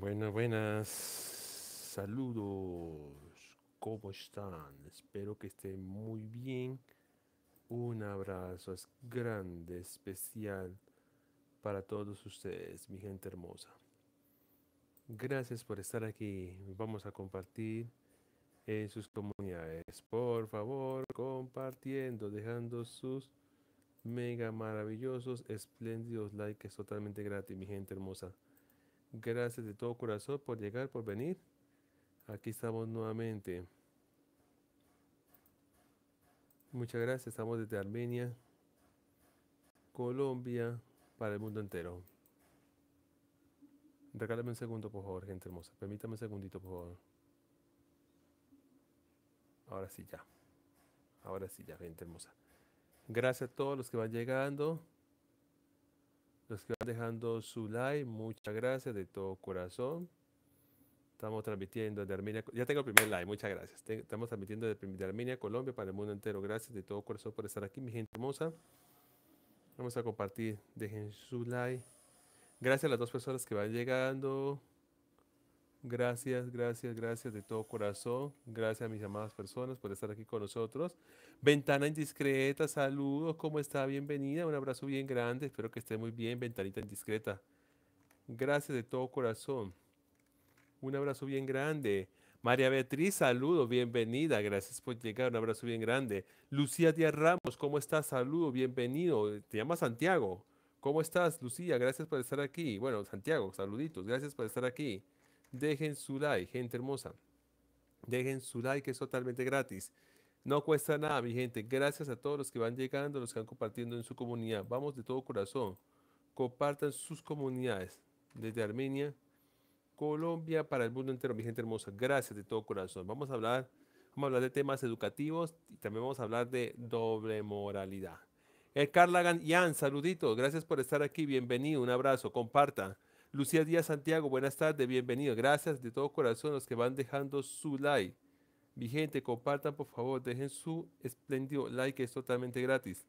Buenas, buenas. Saludos. ¿Cómo están? Espero que estén muy bien. Un abrazo grande, especial para todos ustedes, mi gente hermosa. Gracias por estar aquí. Vamos a compartir en sus comunidades. Por favor, compartiendo, dejando sus mega maravillosos, espléndidos likes. totalmente gratis, mi gente hermosa. Gracias de todo corazón por llegar, por venir. Aquí estamos nuevamente. Muchas gracias. Estamos desde Armenia, Colombia, para el mundo entero. Regálame un segundo, por favor, gente hermosa. Permítame un segundito, por favor. Ahora sí, ya. Ahora sí, ya, gente hermosa. Gracias a todos los que van llegando los que van dejando su like, muchas gracias de todo corazón. Estamos transmitiendo de Armenia. Ya tengo el primer like, muchas gracias. Estamos transmitiendo de Armenia, Colombia, para el mundo entero. Gracias de todo corazón por estar aquí, mi gente hermosa. Vamos a compartir, dejen su like. Gracias a las dos personas que van llegando. Gracias, gracias, gracias de todo corazón. Gracias a mis amadas personas por estar aquí con nosotros. Ventana Indiscreta, saludos, ¿cómo está? Bienvenida, un abrazo bien grande. Espero que esté muy bien, Ventanita Indiscreta. Gracias de todo corazón. Un abrazo bien grande. María Beatriz, saludos, bienvenida. Gracias por llegar, un abrazo bien grande. Lucía Díaz Ramos, ¿cómo estás? Saludos, bienvenido. Te llama Santiago. ¿Cómo estás, Lucía? Gracias por estar aquí. Bueno, Santiago, saluditos. Gracias por estar aquí. Dejen su like, gente hermosa. Dejen su like, que es totalmente gratis. No cuesta nada, mi gente. Gracias a todos los que van llegando, los que van compartiendo en su comunidad. Vamos de todo corazón. Compartan sus comunidades desde Armenia, Colombia, para el mundo entero, mi gente hermosa. Gracias de todo corazón. Vamos a hablar, vamos a hablar de temas educativos y también vamos a hablar de doble moralidad. El Carlagan Yan, saluditos. Gracias por estar aquí. Bienvenido. Un abrazo. Comparta. Lucía Díaz Santiago, buenas tardes, bienvenido. Gracias de todo corazón los que van dejando su like. Mi gente, compartan por favor, dejen su espléndido like, que es totalmente gratis.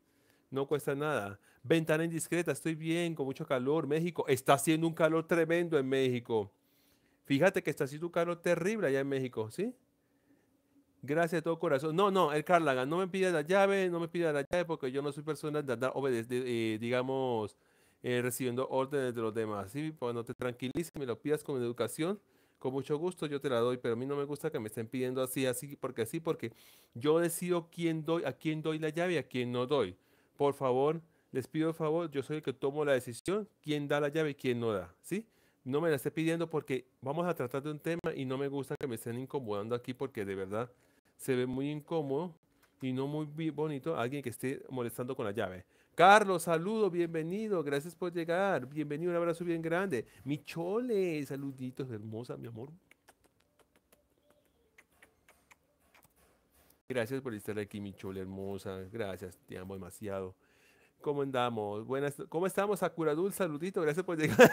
No cuesta nada. Ventana indiscreta, estoy bien, con mucho calor. México, está haciendo un calor tremendo en México. Fíjate que está haciendo un calor terrible allá en México, ¿sí? Gracias de todo corazón. No, no, el Carlaga, no me pida la llave, no me pida la llave porque yo no soy persona de andar, obedece, eh, digamos, eh, recibiendo órdenes de los demás. Sí, cuando te tranquilices me lo pidas con educación, con mucho gusto yo te la doy, pero a mí no me gusta que me estén pidiendo así, así, porque así, porque yo decido quién doy, a quién doy la llave y a quién no doy. Por favor, les pido el favor, yo soy el que tomo la decisión, quién da la llave y quién no da, ¿sí? No me la esté pidiendo porque vamos a tratar de un tema y no me gusta que me estén incomodando aquí porque de verdad se ve muy incómodo y no muy bonito alguien que esté molestando con la llave. Carlos, saludo, bienvenido, gracias por llegar. Bienvenido, un abrazo bien grande. Michole, saluditos, hermosa, mi amor. Gracias por estar aquí, Michole, hermosa. Gracias, te amo demasiado. ¿Cómo andamos? Buenas, ¿Cómo estamos, Dulce? Saludito, gracias por llegar.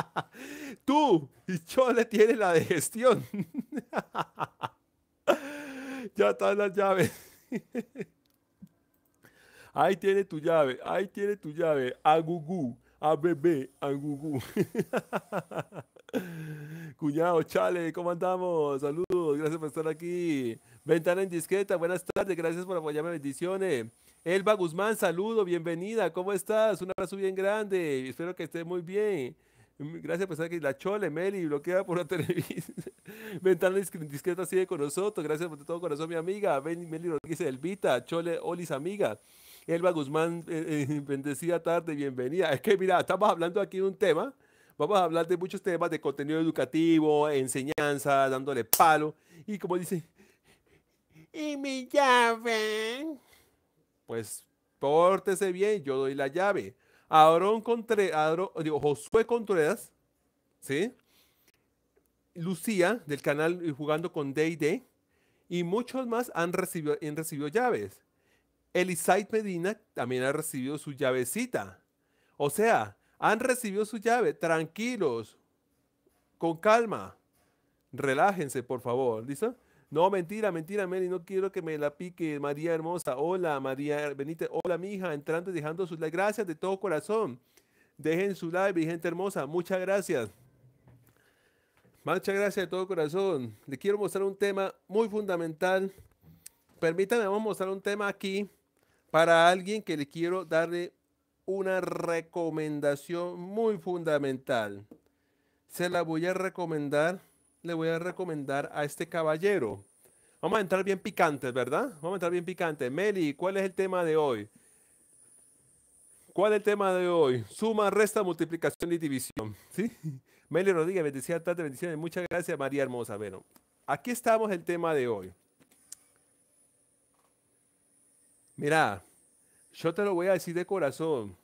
Tú, Michole, tienes la digestión. ya están las llaves. Ahí tiene tu llave, ahí tiene tu llave, a gugu, a bebé, a gugu. Cuñado, chale, ¿cómo andamos? Saludos, gracias por estar aquí. Ventana en disqueta, buenas tardes, gracias por apoyarme, bendiciones. Elba Guzmán, saludo, bienvenida, ¿cómo estás? Un abrazo bien grande, espero que estés muy bien. Mm, gracias por estar aquí. La Chole, Meli, bloqueada por la televisión. Ventana disqueta sigue con nosotros. Gracias por todo corazón, mi amiga. Meli Rodríguez Elvita, Chole, Olis, amiga. Elba Guzmán, eh, eh, bendecida tarde, bienvenida. Es que mira, estamos hablando aquí de un tema, vamos a hablar de muchos temas de contenido educativo, enseñanza, dándole palo. Y como dice, y mi llave. Pues pórtese bien, yo doy la llave. Aarón Contreras, Josué Contreras, ¿sí? Lucía del canal eh, Jugando con D&D y muchos más han recibido, han recibido llaves. Elisait Medina también ha recibido su llavecita. O sea, han recibido su llave, tranquilos, con calma. Relájense, por favor, ¿listo? No, mentira, mentira, Meli, no quiero que me la pique, María hermosa. Hola, María Benítez. Hola, hija, entrando y dejando sus like. Gracias de todo corazón. Dejen su like, gente hermosa. Muchas gracias. Muchas gracias de todo corazón. Le quiero mostrar un tema muy fundamental. Permítanme, vamos a mostrar un tema aquí para alguien que le quiero darle una recomendación muy fundamental. Se la voy a recomendar, le voy a recomendar a este caballero. Vamos a entrar bien picantes, ¿verdad? Vamos a entrar bien picante. Meli, ¿cuál es el tema de hoy? ¿Cuál es el tema de hoy? Suma, resta, multiplicación y división. ¿Sí? Meli Rodríguez, bendiciones, tantas bendiciones. Muchas gracias, María Hermosa. Bueno, aquí estamos el tema de hoy. Mira, yo te lo voy a decir de corazón.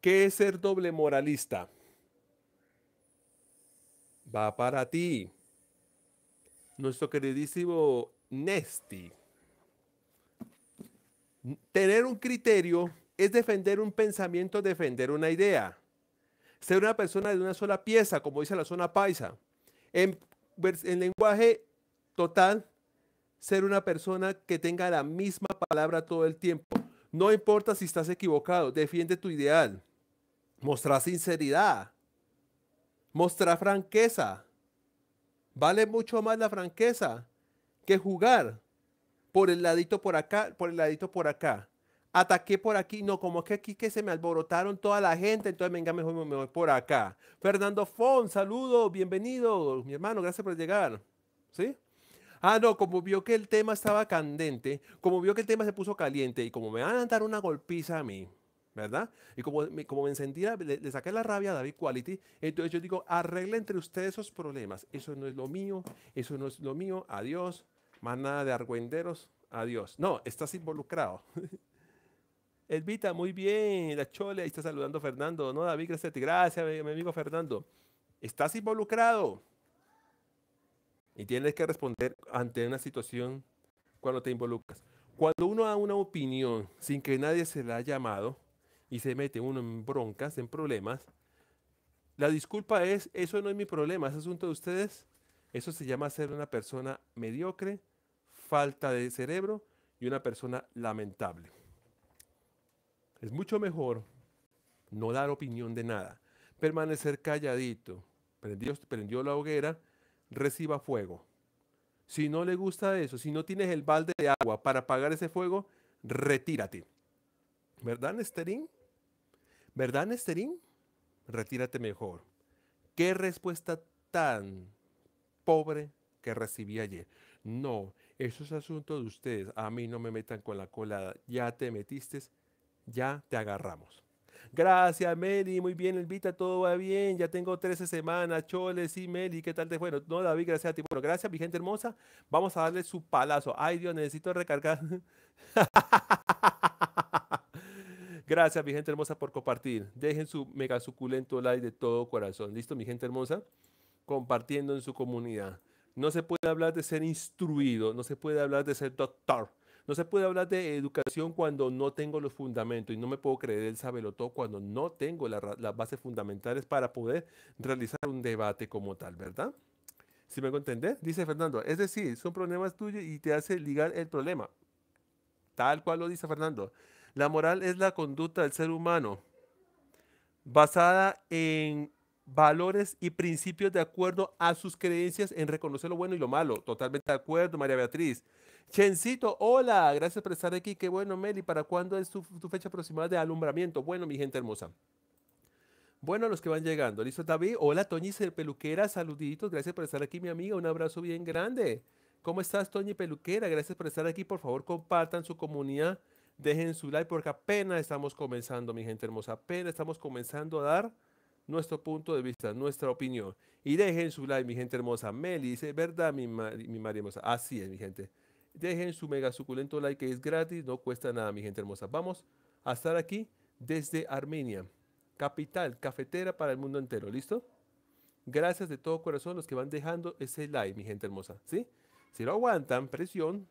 ¿Qué es ser doble moralista? Va para ti. Nuestro queridísimo Nesti. Tener un criterio es defender un pensamiento, defender una idea. Ser una persona de una sola pieza, como dice la zona paisa. En, en lenguaje total, ser una persona que tenga la misma palabra todo el tiempo. No importa si estás equivocado, defiende tu ideal. Mostrar sinceridad. Mostrar franqueza. Vale mucho más la franqueza que jugar por el ladito por acá, por el ladito por acá. Ataqué por aquí, no, como es que aquí que se me alborotaron toda la gente, entonces venga, mejor me voy por acá. Fernando Fon, saludos, bienvenido, mi hermano, gracias por llegar. ¿Sí? Ah, no, como vio que el tema estaba candente, como vio que el tema se puso caliente y como me van a dar una golpiza a mí, ¿verdad? Y como, como me encendí, le, saqué la rabia a David Quality, entonces yo digo, arregla entre ustedes esos problemas. Eso no es lo mío, eso no es lo mío, adiós. Más nada de argüenderos, adiós. No, estás involucrado. Elvita, muy bien. La Chole, ahí está saludando Fernando. No, David, gracias Gracias, mi amigo Fernando. Estás involucrado y tienes que responder ante una situación cuando te involucras. Cuando uno da una opinión sin que nadie se la haya llamado y se mete uno en broncas, en problemas, la disculpa es, eso no es mi problema, es asunto de ustedes. Eso se llama ser una persona mediocre, falta de cerebro y una persona lamentable. Es mucho mejor no dar opinión de nada, permanecer calladito, prendió, prendió la hoguera reciba fuego. Si no le gusta eso, si no tienes el balde de agua para apagar ese fuego, retírate. ¿Verdad, Nesterín? ¿Verdad, Nesterín? Retírate mejor. Qué respuesta tan pobre que recibí ayer. No, eso es asunto de ustedes. A mí no me metan con la colada. Ya te metiste, ya te agarramos. Gracias, Meli. Muy bien, Elvita, todo va bien. Ya tengo 13 semanas. Choles y Meli, ¿qué tal te bueno? No, David, gracias a ti. Bueno, gracias, mi gente hermosa. Vamos a darle su palazo. Ay, Dios, necesito recargar. Gracias, mi gente hermosa, por compartir. Dejen su mega suculento like de todo corazón. ¿Listo, mi gente hermosa? Compartiendo en su comunidad. No se puede hablar de ser instruido, no se puede hablar de ser doctor, no se puede hablar de educación cuando no tengo los fundamentos y no me puedo creer el saberlo todo cuando no tengo las bases fundamentales para poder realizar un debate como tal, ¿verdad? ¿Sí me hago Dice Fernando, es decir, son problemas tuyos y te hace ligar el problema. Tal cual lo dice Fernando. La moral es la conducta del ser humano basada en valores y principios de acuerdo a sus creencias en reconocer lo bueno y lo malo. Totalmente de acuerdo, María Beatriz. Chencito, hola, gracias por estar aquí. Qué bueno, Meli. ¿Para cuándo es tu, fecha aproximada de alumbramiento? Bueno, mi gente hermosa. Bueno, los que van llegando. Listo, David. Hola, Toñi Peluquera. Saluditos. Gracias por estar aquí, mi amiga. Un abrazo bien grande. ¿Cómo estás, Toñi Peluquera? Gracias por estar aquí. Por favor, compartan su comunidad. Dejen su like porque apenas estamos comenzando, mi gente hermosa. Apenas estamos comenzando a dar nuestro punto de vista, nuestra opinión. Y dejen su like, mi gente hermosa. Meli dice, ¿verdad, mi, mi María hermosa? Así es, mi gente. Dejen su mega suculento like que es gratis, no cuesta nada, mi gente hermosa. Vamos a estar aquí desde Armenia, capital cafetera para el mundo entero, ¿listo? Gracias de todo corazón los que van dejando ese like, mi gente hermosa, ¿sí? Si lo aguantan, presión,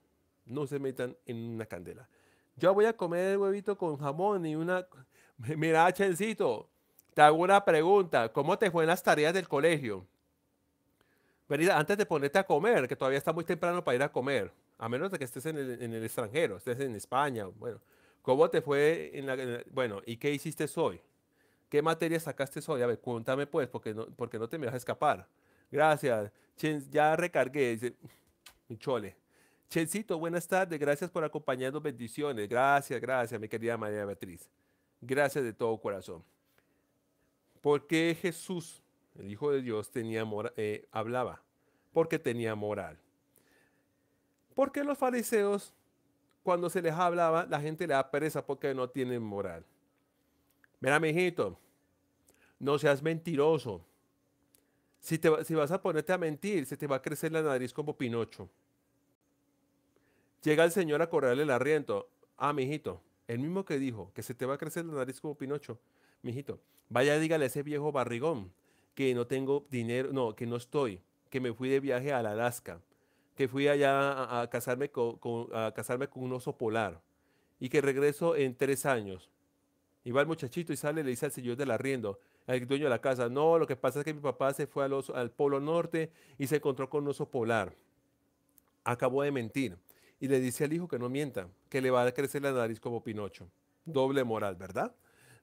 no se metan en una candela. Yo voy a comer el huevito con jamón y una... Mira, Chencito, te hago una pregunta. ¿Cómo te fue en las tareas del colegio? Venida. antes de ponerte a comer, que todavía está muy temprano para ir a comer a menos de que estés en el, extranjero, estés en España, bueno, ¿cómo te fue en la, Bueno, ¿y qué hiciste hoy? ¿Qué materia sacaste hoy? A ver, cuéntame pues, porque no, porque no te me vas a escapar. Gracias, ya recargué, dice, mi chole. Chencito, buenas tardes, gracias por acompañarnos, bendiciones, gracias, gracias, mi querida María Beatriz. Gracias de todo corazón. Porque Jesús, el Hijo de Dios, tenía eh, hablaba? Porque tenía moral. Porque los fariseos, cuando se les hablaba, la gente le da pereza porque no tienen moral. Mira, mijito, no seas mentiroso. Si, te, si vas a ponerte a mentir, se te va a crecer la nariz como Pinocho. Llega el señor a correrle el arriento. Ah, mijito, el mismo que dijo que se te va a crecer la nariz como Pinocho. Mijito, vaya dígale a ese viejo barrigón que no tengo dinero, no, que no estoy, que me fui de viaje a Alaska que fui allá a, casarme con, a casarme con un oso polar y que regreso en tres años. Y va el muchachito y sale y le dice al señor del arriendo, al dueño de la casa, no, lo que pasa es que mi papá se fue al, oso, al Polo Norte y se encontró con un oso polar. Acabó de mentir. Y le dice al hijo que no mienta, que le va a crecer la nariz como Pinocho. Doble moral, ¿verdad?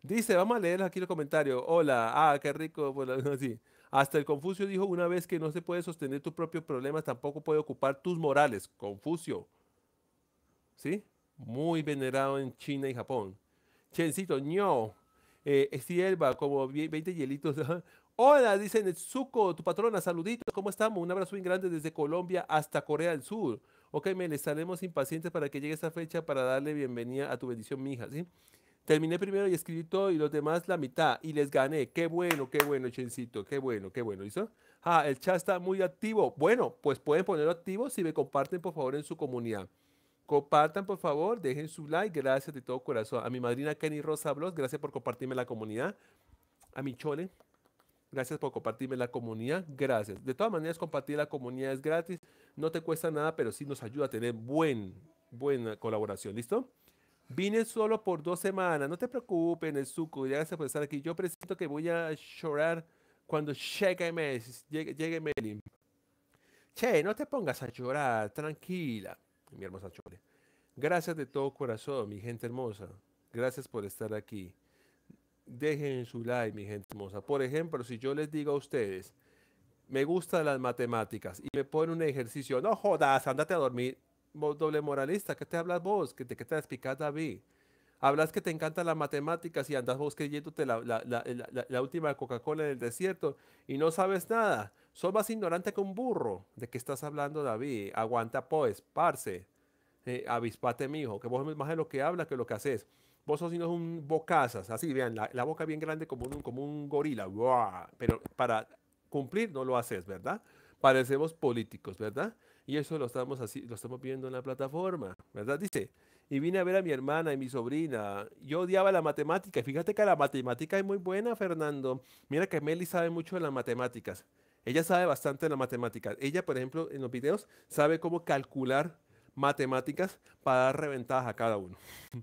Dice, vamos a leer aquí el comentario. Hola, ah, qué rico. Bueno, así. Hasta el Confucio dijo una vez que no se puede sostener tus propios problemas, tampoco puede ocupar tus morales. Confucio. ¿Sí? Muy venerado en China y Japón. Chencito, ño. Eh, como 20 hielitos. Hola, dice Netsuko, tu patrona, saluditos. ¿Cómo estamos? Un abrazo muy grande desde Colombia hasta Corea del Sur. Ok, me estaremos impacientes para que llegue esa fecha para darle bienvenida a tu bendición, mija, ¿sí? Terminé primero y escribí todo y los demás la mitad y les gané. Qué bueno, qué bueno, Chencito, qué bueno, qué bueno, ¿listo? Ah, el chat está muy activo. Bueno, pues pueden ponerlo activo si me comparten por favor en su comunidad. Compartan por favor, dejen su like, gracias de todo corazón. A mi madrina Kenny Rosa Bloss, gracias por compartirme la comunidad. A mi chole, Gracias por compartirme la comunidad. Gracias. De todas maneras, compartir la comunidad es gratis. No te cuesta nada, pero sí nos ayuda a tener buen, buena colaboración. ¿Listo? Vine solo por dos semanas. No te preocupes, Nezuko. Gracias por estar aquí. Yo presento que voy a llorar cuando llegue, Messi llegue, Che, no te pongas a llorar. Tranquila, mi hermosa Chole. Gracias de todo corazón, mi gente hermosa. Gracias por estar aquí. Dejen su like, mi gente hermosa. Por ejemplo, si yo les digo a ustedes, me gustan las matemáticas y me ponen un ejercicio, no jodas, andate a dormir doble moralista? ¿Qué te hablas vos? ¿De qué te explicas, David? Hablas que te encantan las matemáticas y andas vos creyéndote la, la, la, la última Coca-Cola en el desierto y no sabes nada. Sos más ignorante que un burro. ¿De qué estás hablando, David? Aguanta, pues, parce. Eh, avispate, mijo, que vos me más de lo que hablas que lo que haces. Vos sos sino un bocazas, así, vean, la, boca bien grande como un, como un gorila. pero para cumplir no lo haces, ¿verdad? Parecemos políticos, ¿verdad? Y eso lo estamos, así, lo estamos viendo en la plataforma, ¿verdad? Dice, y vine a ver a mi hermana y mi sobrina. Yo odiaba la matemática. fíjate que la matemática es muy buena, Fernando. Mira que Meli sabe mucho de las matemáticas. Ella sabe bastante de las matemáticas. Ella, por ejemplo, en los videos sabe cómo calcular matemáticas para dar reventaja a cada uno.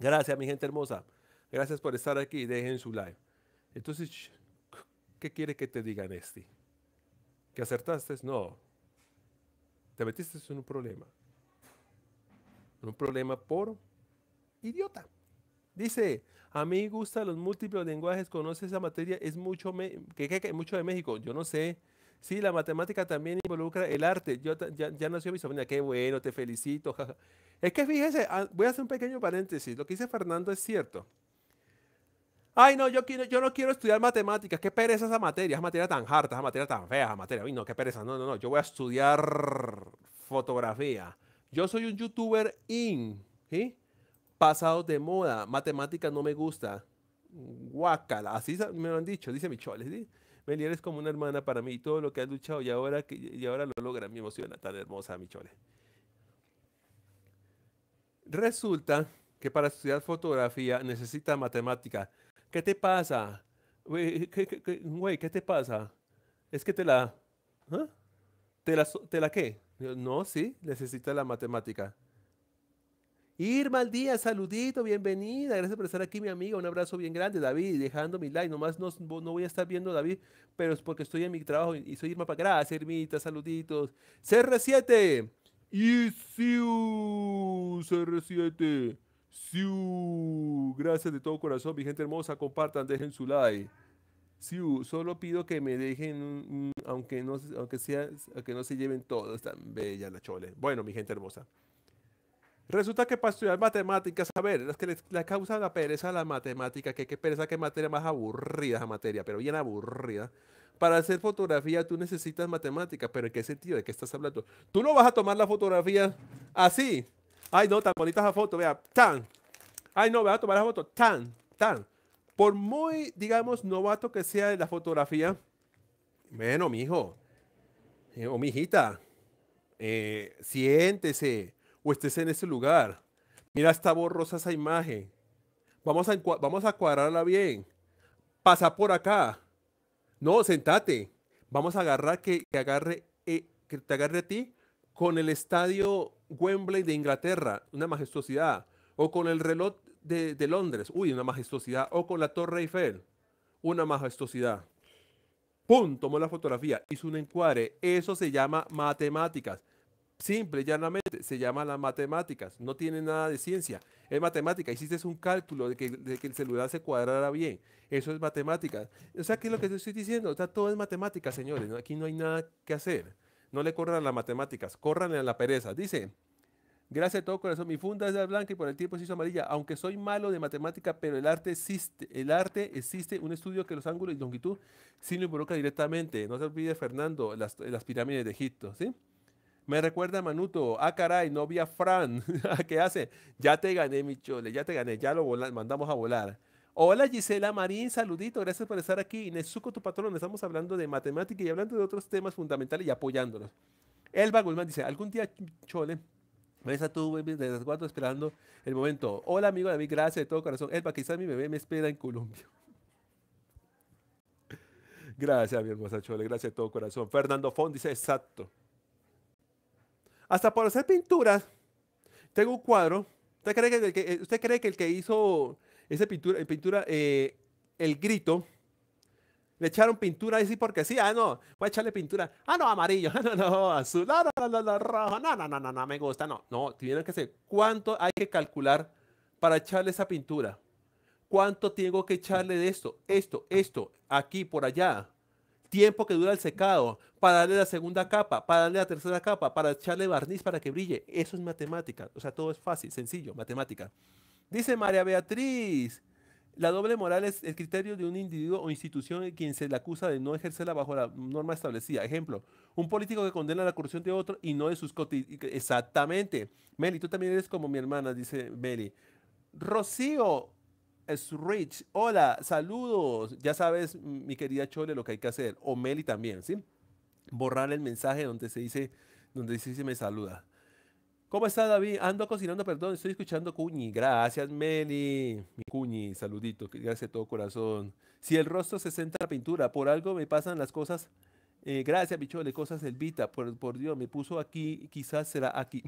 Gracias, mi gente hermosa. Gracias por estar aquí. Dejen su like. Entonces, ¿qué quiere que te diga Nesty? ¿Que acertaste? No, te metiste en un problema. un problema por idiota. Dice, a mí gustan los múltiples lenguajes, conoce esa materia, es mucho, mucho de México, yo no sé. Sí, la matemática también involucra el arte. Yo ya, nació mi qué bueno, te felicito. Es que fíjese, ah, voy a hacer un pequeño paréntesis. Lo que dice Fernando es cierto. Ay, no, yo, quiero, yo no quiero estudiar matemáticas. Qué pereza esa materia. Esa materia tan harta, esa materia tan fea, esa materia. Uy, no, qué pereza. No, no, no. Yo voy a estudiar fotografía. Yo soy un youtuber in. ¿Sí? Pasado de moda. Matemáticas no me gusta. Guácala. Así me lo han dicho, dice Micholes. ¿sí? Melier es como una hermana para mí. Todo lo que has luchado y ahora, y ahora lo logra. Me emociona tan hermosa, Micholes. Resulta que para estudiar fotografía necesita matemáticas. ¿Qué te pasa? Güey, ¿qué, te pasa? Es que te la... ¿ah? ¿Te, la ¿Te qué? no, sí, necesita la matemática. Irma al día, saludito, bienvenida. Gracias por estar aquí, mi amiga. Un abrazo bien grande, David. Dejando mi like. Nomás no, voy a estar viendo, David, pero es porque estoy en mi trabajo y soy Irma para. Gracias, Irmita, saluditos. CR7. Isiu, CR7. Siu, gracias de todo corazón, mi gente hermosa, compartan, dejen su like. Siu, solo pido que me dejen, aunque no, aunque sea, aunque no se lleven todo están bella la chole. Bueno, mi gente hermosa. Resulta que para estudiar matemáticas, a ver, las que la causa la pereza a la matemática, que qué pereza, Que materia más aburrida la materia, pero bien aburrida. Para hacer fotografía tú necesitas matemáticas, pero ¿en qué sentido? ¿De qué estás hablando? Tú no vas a tomar la fotografía así, Ay, no, tan bonita esa foto, vea, tan. Ay, no, voy a tomar la foto, tan, tan. Por muy, digamos, novato que sea de la fotografía, bueno, mijo, hijo eh, o mijita, eh, siéntese, o estés en ese lugar. Mira, está borrosa esa imagen. Vamos a, vamos a cuadrarla bien. Pasa por acá. No, sentate. Vamos a agarrar que, que agarre, eh, que te agarre a ti con el estadio Wembley de Inglaterra, una majestuosidad, o con el reloj de, Londres, uy, una majestuosidad, o con la Torre Eiffel, una majestuosidad. ¡Pum! Tomó la fotografía, hizo un encuadre. Eso se llama matemáticas. Simple, llanamente, se llama las matemáticas. No tiene nada de ciencia. Es matemática. Hiciste un cálculo de que, el celular se cuadrara bien. Eso es matemática. O sea, ¿qué es lo que estoy diciendo? O todo es matemática, señores. Aquí no hay nada que hacer. No le corran las matemáticas, corran a la pereza. Dice, gracias a todo corazón, mi funda es de blanca y por el tiempo se hizo amarilla. Aunque soy malo de matemática, pero el arte existe, el arte existe un estudio que los ángulos y longitud sí lo involucra directamente. No se olvide, Fernando, las, pirámides de Egipto, ¿sí? Me recuerda Manuto, ah caray, novia Fran, ¿qué hace? Ya te gané, mi chole, ya te gané, ya lo mandamos a volar. Hola Gisela Marín, saludito, gracias por estar aquí. Nezuko, tu patrón, estamos hablando de matemática y hablando de otros temas fundamentales y apoyándonos. Elba Guzmán dice, algún día, Chole, ves a tu bebé de las cuatro esperando el momento. Hola amigo de mi, gracias de todo corazón. Elba, quizás mi bebé me espera en Colombia. Gracias, mi hermosa Chole, gracias de todo corazón. Fernando Fond, dice, exacto. Hasta por hacer pinturas, tengo un cuadro. usted cree que, el que eh, hizo esa pintura, pintura eh, el grito, le echaron pintura sí porque sí, ah, no, voy a echarle pintura. Ah, no, amarillo, no, no, azul, no, no, no, no, rojo, no, no, no, no, no, me gusta, no. No, tienen que hacer cuánto hay que calcular para echarle esa pintura. ¿Cuánto tengo que echarle de esto, esto, esto, aquí, por allá? Tiempo que dura el secado, para darle la segunda capa, para darle la tercera capa, para echarle barniz para que brille. Eso es matemática. O sea, todo es fácil, sencillo, matemática. Dice María Beatriz, la doble moral es el criterio de un individuo o institución en quien se le acusa de no ejercerla bajo la norma establecida. Ejemplo, un político que condena la corrupción de otro y no de sus cotidianos. Exactamente. Meli, tú también eres como mi hermana, dice Meli. Rocío es Rich, hola, saludos. Ya sabes, mi querida Chole, lo que hay que hacer. O Meli también, ¿sí? Borrar el mensaje donde se dice, donde se me saluda. ¿Cómo está, David? Ando cocinando, perdón, estoy escuchando Cuñi. Gracias, Meli. Mi Cuñi, saludito, gracias de todo corazón. Si el rostro se senta la pintura, por algo me pasan las cosas. Eh, gracias, le cosas Elvita. Por, por Dios, me puso aquí, quizás será aquí.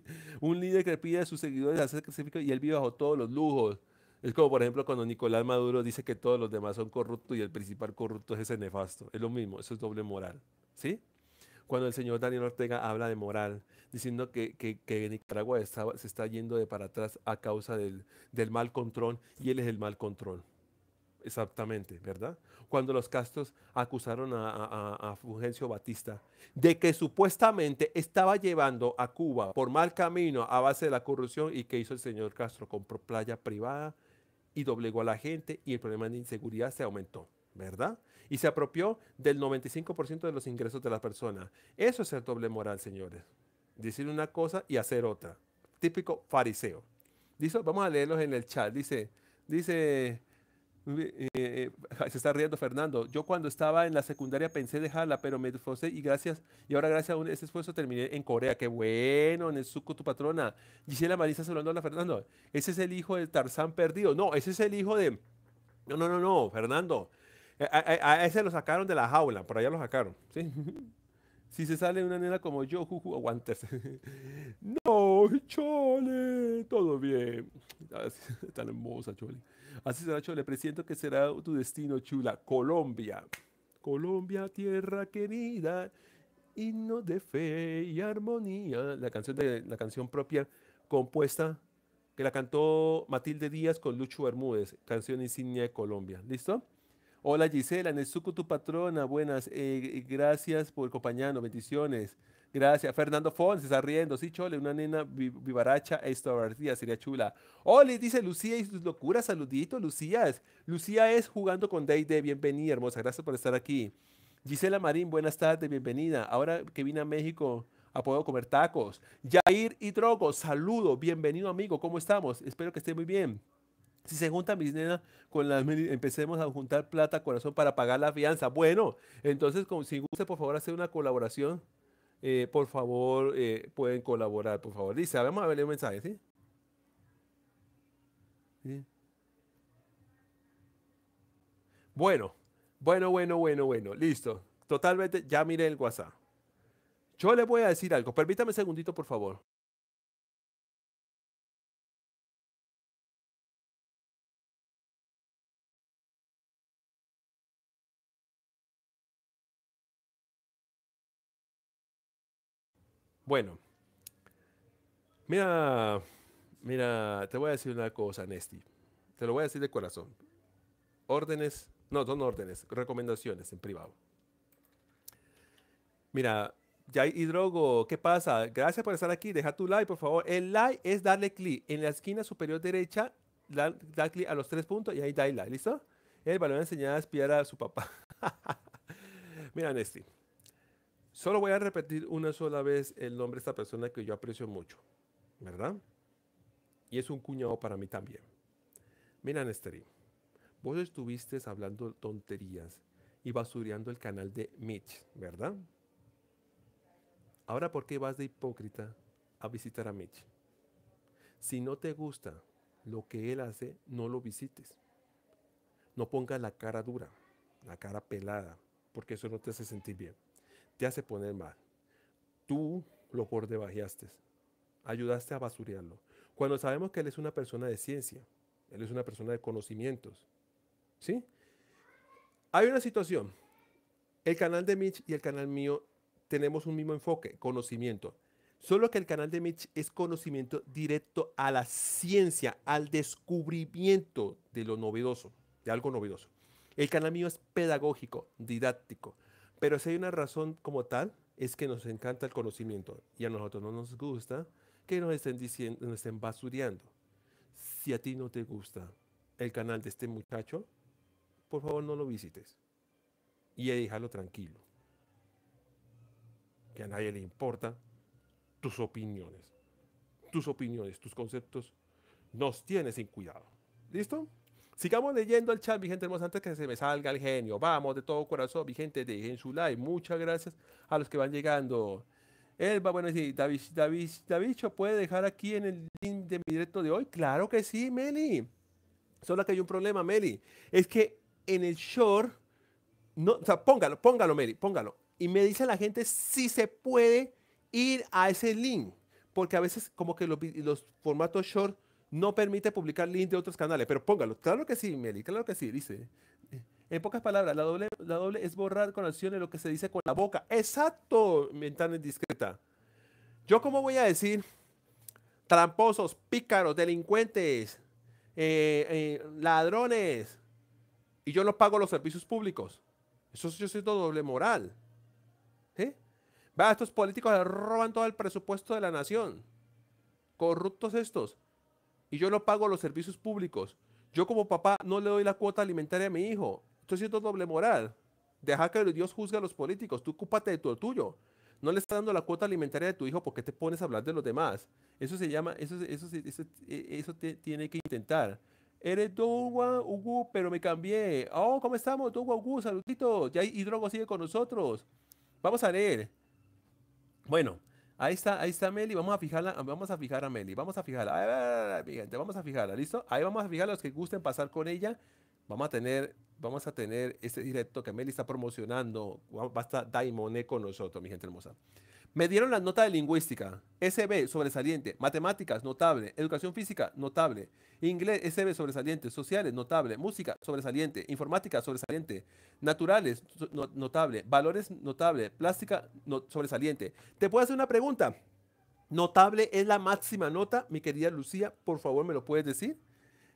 Un líder que pide a sus seguidores hacer sacrificio y él vive bajo todos los lujos. Es como, por ejemplo, cuando Nicolás Maduro dice que todos los demás son corruptos y el principal corrupto es ese nefasto. Es lo mismo, eso es doble moral. ¿Sí? Cuando el señor Daniel Ortega habla de moral diciendo que, Nicaragua se está yendo de para atrás a causa del, mal control y él es el mal control. Exactamente, ¿verdad? Cuando los castos acusaron a, a, Batista de que supuestamente estaba llevando a Cuba por mal camino a base de la corrupción y que hizo el señor Castro, compró playa privada y doblegó a la gente y el problema de inseguridad se aumentó, ¿verdad? Y se apropió del 95% de los ingresos de la persona. Eso es el doble moral, señores decir una cosa y hacer otra. Típico fariseo. Dice, vamos a leerlos en el chat. Dice, dice, eh, eh, se está riendo Fernando. Yo cuando estaba en la secundaria pensé dejarla, pero me esforcé y gracias, y ahora gracias a ese esfuerzo terminé en Corea. Qué bueno, en el tu patrona. la Marisa saludándola Fernando. Ese es el hijo del Tarzán perdido. No, ese es el hijo de... No, no, no, no, Fernando. a ese lo sacaron de la jaula, por allá lo sacaron. ¿sí? Si se sale una nena como yo, juju, aguántese. no, Chole, todo bien. Ah, tan hermosa, Chole. Así será, Chole. Presiento que será tu destino, chula. Colombia. Colombia, tierra querida, himno de fe y armonía. La canción, de, la canción propia compuesta que la cantó Matilde Díaz con Lucho Bermúdez, canción insignia de Colombia. ¿Listo? Hola Gisela, Nezuko tu patrona, buenas, eh, gracias por acompañarnos, bendiciones. Gracias. Fernando Fons está riendo. Sí, chole, una nena vivaracha Esto habría Sería chula. Oli, dice Lucía y sus locuras. Saludito, Lucías. Lucía es jugando con Day Day. Bienvenida, hermosa. Gracias por estar aquí. Gisela Marín, buenas tardes, bienvenida. Ahora que vine a México, a poder comer tacos. Jair y Drogo, saludo, bienvenido amigo, ¿cómo estamos? Espero que esté muy bien. Si se juntan mis nenas con las empecemos a juntar plata, corazón, para pagar la fianza. Bueno, entonces, con, si guste, por favor, hacer una colaboración. Eh, por favor, eh, pueden colaborar, por favor. Dice, vamos a ver un mensaje, ¿sí? Bueno, bueno, bueno, bueno, bueno, listo. Totalmente, ya miré el WhatsApp. Yo le voy a decir algo. Permítame un segundito, por favor. Bueno, mira, mira, te voy a decir una cosa, Nesti. Te lo voy a decir de corazón. Órdenes, no, son órdenes, recomendaciones en privado. Mira, ya Hidrogo, ¿qué pasa? Gracias por estar aquí. Deja tu like, por favor. El like es darle clic en la esquina superior derecha, da, clic a los tres puntos y ahí da like, ¿listo? El valor enseñado a espiar a su papá. Mira, Nesti. Solo voy a repetir una sola vez el nombre de esta persona que yo aprecio mucho, ¿verdad? Y es un cuñado para mí también. Mira, Nesteri, vos estuviste hablando tonterías y basureando el canal de Mitch, ¿verdad? Ahora, ¿por qué vas de hipócrita a visitar a Mitch? Si no te gusta lo que él hace, no lo visites. No pongas la cara dura, la cara pelada, porque eso no te hace sentir bien te hace poner mal. Tú lo bordebajeaste, ayudaste a basurearlo. Cuando sabemos que él es una persona de ciencia, él es una persona de conocimientos. ¿Sí? Hay una situación. El canal de Mitch y el canal mío tenemos un mismo enfoque, conocimiento. Solo que el canal de Mitch es conocimiento directo a la ciencia, al descubrimiento de lo novedoso, de algo novedoso. El canal mío es pedagógico, didáctico. Pero si hay una razón como tal, es que nos encanta el conocimiento y a nosotros no nos gusta que nos estén diciendo, nos estén basureando. Si a ti no te gusta el canal de este muchacho, por favor no lo visites y déjalo tranquilo. Que a nadie le importa tus opiniones. Tus opiniones, tus conceptos, nos tienes sin cuidado. ¿Listo? Sigamos leyendo el chat, mi gente hermosa, antes que se me salga el genio. Vamos, de todo corazón, mi gente, dejen su like. Muchas gracias a los que van llegando. Elba, bueno, sí, David, David, David, ¿puede dejar aquí en el link de mi directo de hoy? Claro que sí, Meli. Solo que hay un problema, Meli. Es que en el short, no, o sea, póngalo, póngalo, Meli, póngalo. Y me dice la gente si se puede ir a ese link. Porque a veces como que los, los formatos short no permite publicar links de otros canales, pero póngalo. Claro que sí, Meli, claro que sí, dice. En pocas palabras, la doble, la doble es borrar con acciones lo que se dice con la boca. Exacto, mental indiscreta. Yo cómo voy a decir, tramposos, pícaros, delincuentes, eh, eh, ladrones, y yo no pago los servicios públicos. Eso yo siento doble moral. ¿Eh? Va, estos políticos roban todo el presupuesto de la nación. Corruptos estos y yo no pago los servicios públicos. Yo como papá no le doy la cuota alimentaria a mi hijo. Estoy siendo doble moral. Deja que Dios juzgue a los políticos. Tú cúpate de todo tuyo. No le estás dando la cuota alimentaria de tu hijo porque te pones a hablar de los demás. Eso se llama, eso, eso, eso, eh, eso tiene que intentar. Eres Dongwa Ugu, pero me cambié. Oh, ¿cómo estamos? Dongwa Ugu, saluditos. Ya Hidrogo sigue con nosotros. Vamos a leer. Bueno, Ahí está, ahí está Meli, vamos a fijarla, vamos a fijar a Meli, vamos a fijarla, mi gente, vamos a fijarla, ¿listo? Ahí vamos a fijar los que gusten pasar con ella. Vamos a tener, vamos a tener este directo que Meli está promocionando, va a estar Daimoné e con nosotros, mi gente hermosa. Me dieron la nota de lingüística, SB sobresaliente, matemáticas notable, educación física notable, inglés SB sobresaliente, sociales notable, música sobresaliente, informática sobresaliente, naturales notable, valores notable, plástica sobresaliente. ¿Te puedo hacer una pregunta? Notable es la máxima nota, mi querida Lucía, por favor me lo puedes decir.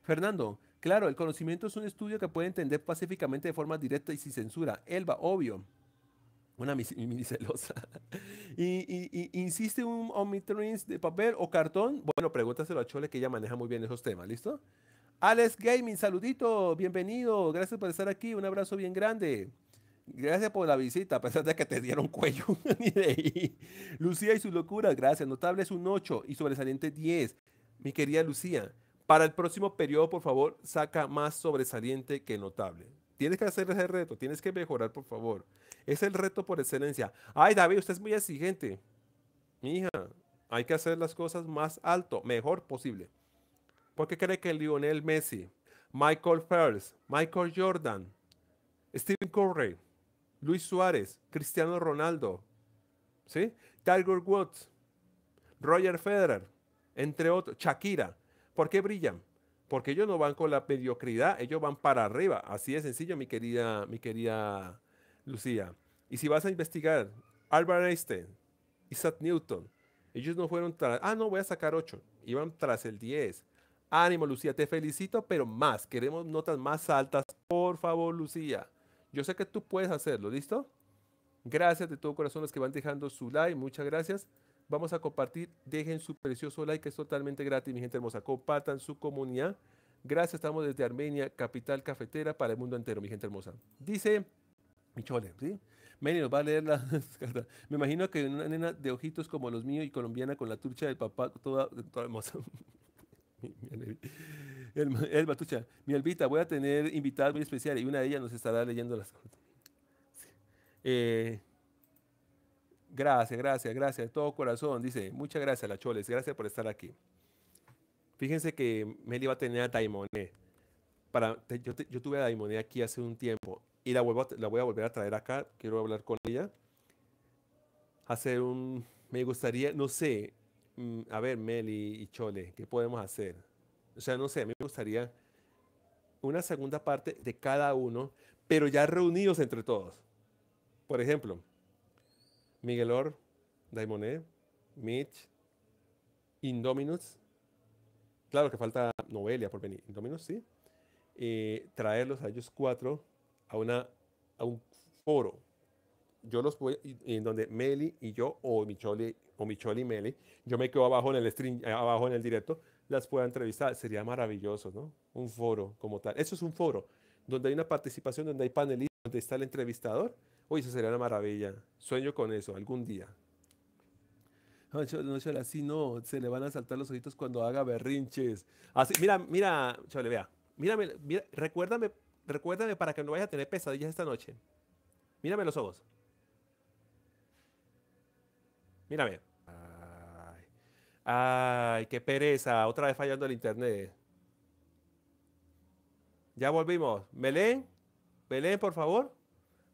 Fernando, claro, el conocimiento es un estudio que puede entender pacíficamente de forma directa y sin censura. Elba, obvio. Una minicelosa. y, y, insiste un omitrins de papel o cartón. Bueno, pregúntaselo a Chole que ella maneja muy bien esos temas, ¿listo? Alex Gaming, saludito, bienvenido, gracias por estar aquí, un abrazo bien grande. Gracias por la visita, a pesar de que te dieron cuello. Lucía y sus locuras. gracias. Notable es un 8 y sobresaliente 10. Mi querida Lucía, para el próximo periodo, por favor, saca más sobresaliente que notable. Tienes que hacer ese reto, tienes que mejorar, por favor. Es el reto por excelencia. Ay, David, usted es muy exigente. Hija, hay que hacer las cosas más alto, mejor posible. ¿Por qué cree que Lionel Messi, Michael Phelps, Michael Jordan, Stephen Curry, Luis Suárez, Cristiano Ronaldo, ¿sí? Tiger Woods, Roger Federer, entre otros, Shakira, ¿por qué brillan? Porque ellos no van con la mediocridad, ellos van para arriba. Así de sencillo, mi querida, mi querida Lucía. Y si vas a investigar, Albert Einstein, Isaac Newton, ellos no fueron tras, ah, no, voy a sacar 8, iban tras el 10. Ánimo, Lucía, te felicito, pero más, queremos notas más altas, por favor, Lucía. Yo sé que tú puedes hacerlo, ¿listo? Gracias de todo corazón los que van dejando su like, muchas gracias. Vamos a compartir, dejen su precioso like, que es totalmente gratis, mi gente hermosa. Compartan su comunidad. Gracias, estamos desde Armenia, capital cafetera para el mundo entero, mi gente hermosa. Dice mi chole, ¿sí? Meli nos va a leer la carta. Me imagino que una nena de ojitos como los míos y colombiana con la turcha del papá, toda, toda hermosa. el, Batucha, mi Elvita, voy a tener invitadas muy especiales y una de ellas nos estará leyendo las cartas. Eh, gracias, gracias, gracias, de todo corazón. Dice, muchas gracias, la Choles, gracias por estar aquí. Fíjense que Meli va a tener a Daimoné. Para, yo, yo tuve a Daimoné aquí hace un tiempo y la, voy a volver a traer acá, quiero hablar con ella. Hacer un, me gustaría, no sé, mm, a ver, Meli y Chole, ¿qué podemos hacer? O sea, no sé, a mí me gustaría una segunda parte de cada uno, pero ya reunidos entre todos. Por ejemplo, Miguel Or, Daimoné, Mitch, Indominus. Claro que falta Novelia por venir. Indominus, sí. Eh, traerlos a ellos cuatro a, un foro. Yo los voy, en donde Meli y yo, o Micholi, o Micholi y Meli, yo me quedo abajo en el stream, eh, abajo en el directo, las pueda entrevistar. Sería maravilloso, ¿no? Un foro como tal. Eso es un foro, donde hay una participación, donde hay panelistas, donde está el entrevistador. Uy, eso sería una maravilla. Sueño con eso, algún día. No, Chale, así no, se le van a saltar los ojitos cuando haga berrinches. Así, mira, mira, Chole, vea. Mírame, recuérdame recuérdame para que no vaya a tener pesadillas esta noche. Mírame los ojos. Mírame. Ay, qué pereza. Otra vez fallando el internet. Ya volvimos. Belén, Belén, por favor.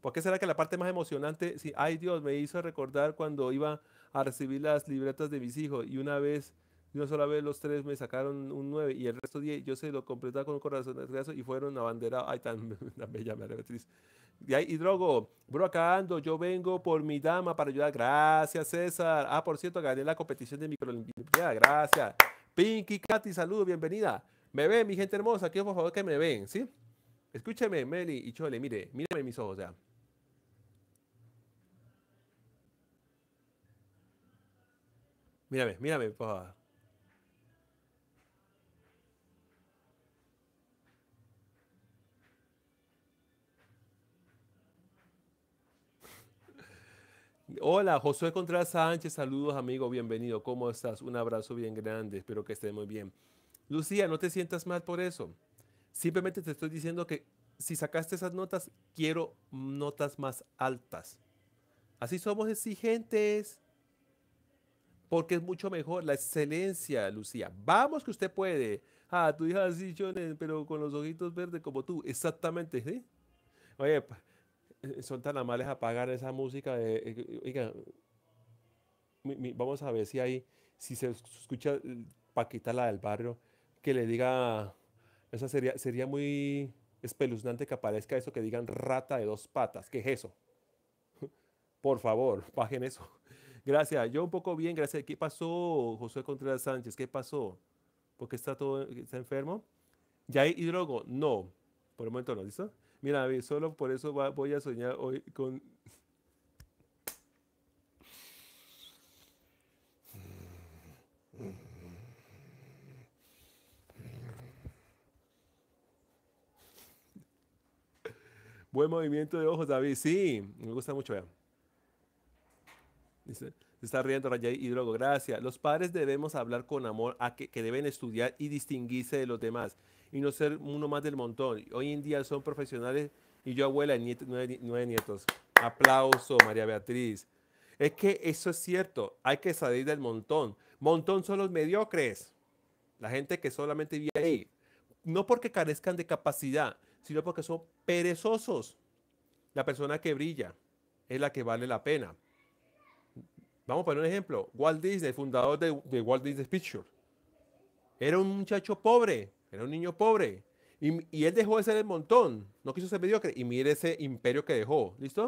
¿Por qué será que la parte más emocionante, ay Dios, me hizo recordar cuando iba a recibir las libretas de mis hijos y una vez de una sola vez los tres me sacaron un 9 y el resto 10, yo se lo completaba con un corazón de graso y fueron abanderados. Ay, tan, bella me Beatriz. Y ahí, drogo, bro, acá ando, yo vengo por mi dama para ayudar. Gracias, César. Ah, por cierto, gané la competición de microolimpiada Gracias. Pinky, Katy, saludos, bienvenida. Me ven, mi gente hermosa, quiero por favor que me ven, ¿sí? Escúcheme, Meli y Chole, mire, mírame mis ojos ya. Mírame, mírame, por favor. Hola, José Contreras Sánchez, saludos amigo, bienvenido. ¿Cómo estás? Un abrazo bien grande, espero que esté muy bien. Lucía, no te sientas mal por eso. Simplemente te estoy diciendo que si sacaste esas notas, quiero notas más altas. Así somos exigentes. Porque es mucho mejor la excelencia, Lucía. Vamos que usted puede. Ah, tú hija así, pero con los ojitos verdes como tú. Exactamente, ¿sí? Oye, eh, son tan amables a pagar esa música de, eh, eh, vamos a ver si hay, si se escucha Paquita la del barrio, que le diga, esa sería, sería muy espeluznante que aparezca eso, que digan rata de dos patas, ¿qué es eso? Por favor, bajen eso. Gracias, yo un poco bien, gracias. ¿Qué pasó, José Contreras Sánchez? ¿Qué pasó? ¿Por qué está todo, está enfermo? ¿Ya hay hidrogo? No, por el momento no, ¿listo? Mira, David, solo por eso voy a soñar hoy con... Buen movimiento de ojos, David. Sí, me gusta mucho. está riendo Rayay Hidrogo. Gracias. Los padres debemos hablar con amor a que deben estudiar y distinguirse de los demás y no ser uno más del montón. Hoy en día son profesionales y yo abuela y nietos, nueve, nietos. Aplauso, María Beatriz. Es que eso es cierto, hay que salir del montón. Montón son los mediocres, la gente que solamente vive ahí. No porque carezcan de capacidad, sino porque son perezosos. La persona que brilla es la que vale la pena. Vamos a poner un ejemplo. Walt Disney, fundador de, de Walt Disney Pictures. Era un muchacho pobre, era un niño pobre. Y, él dejó de ser el montón. No quiso ser mediocre. Y mire ese imperio que dejó. ¿Listo?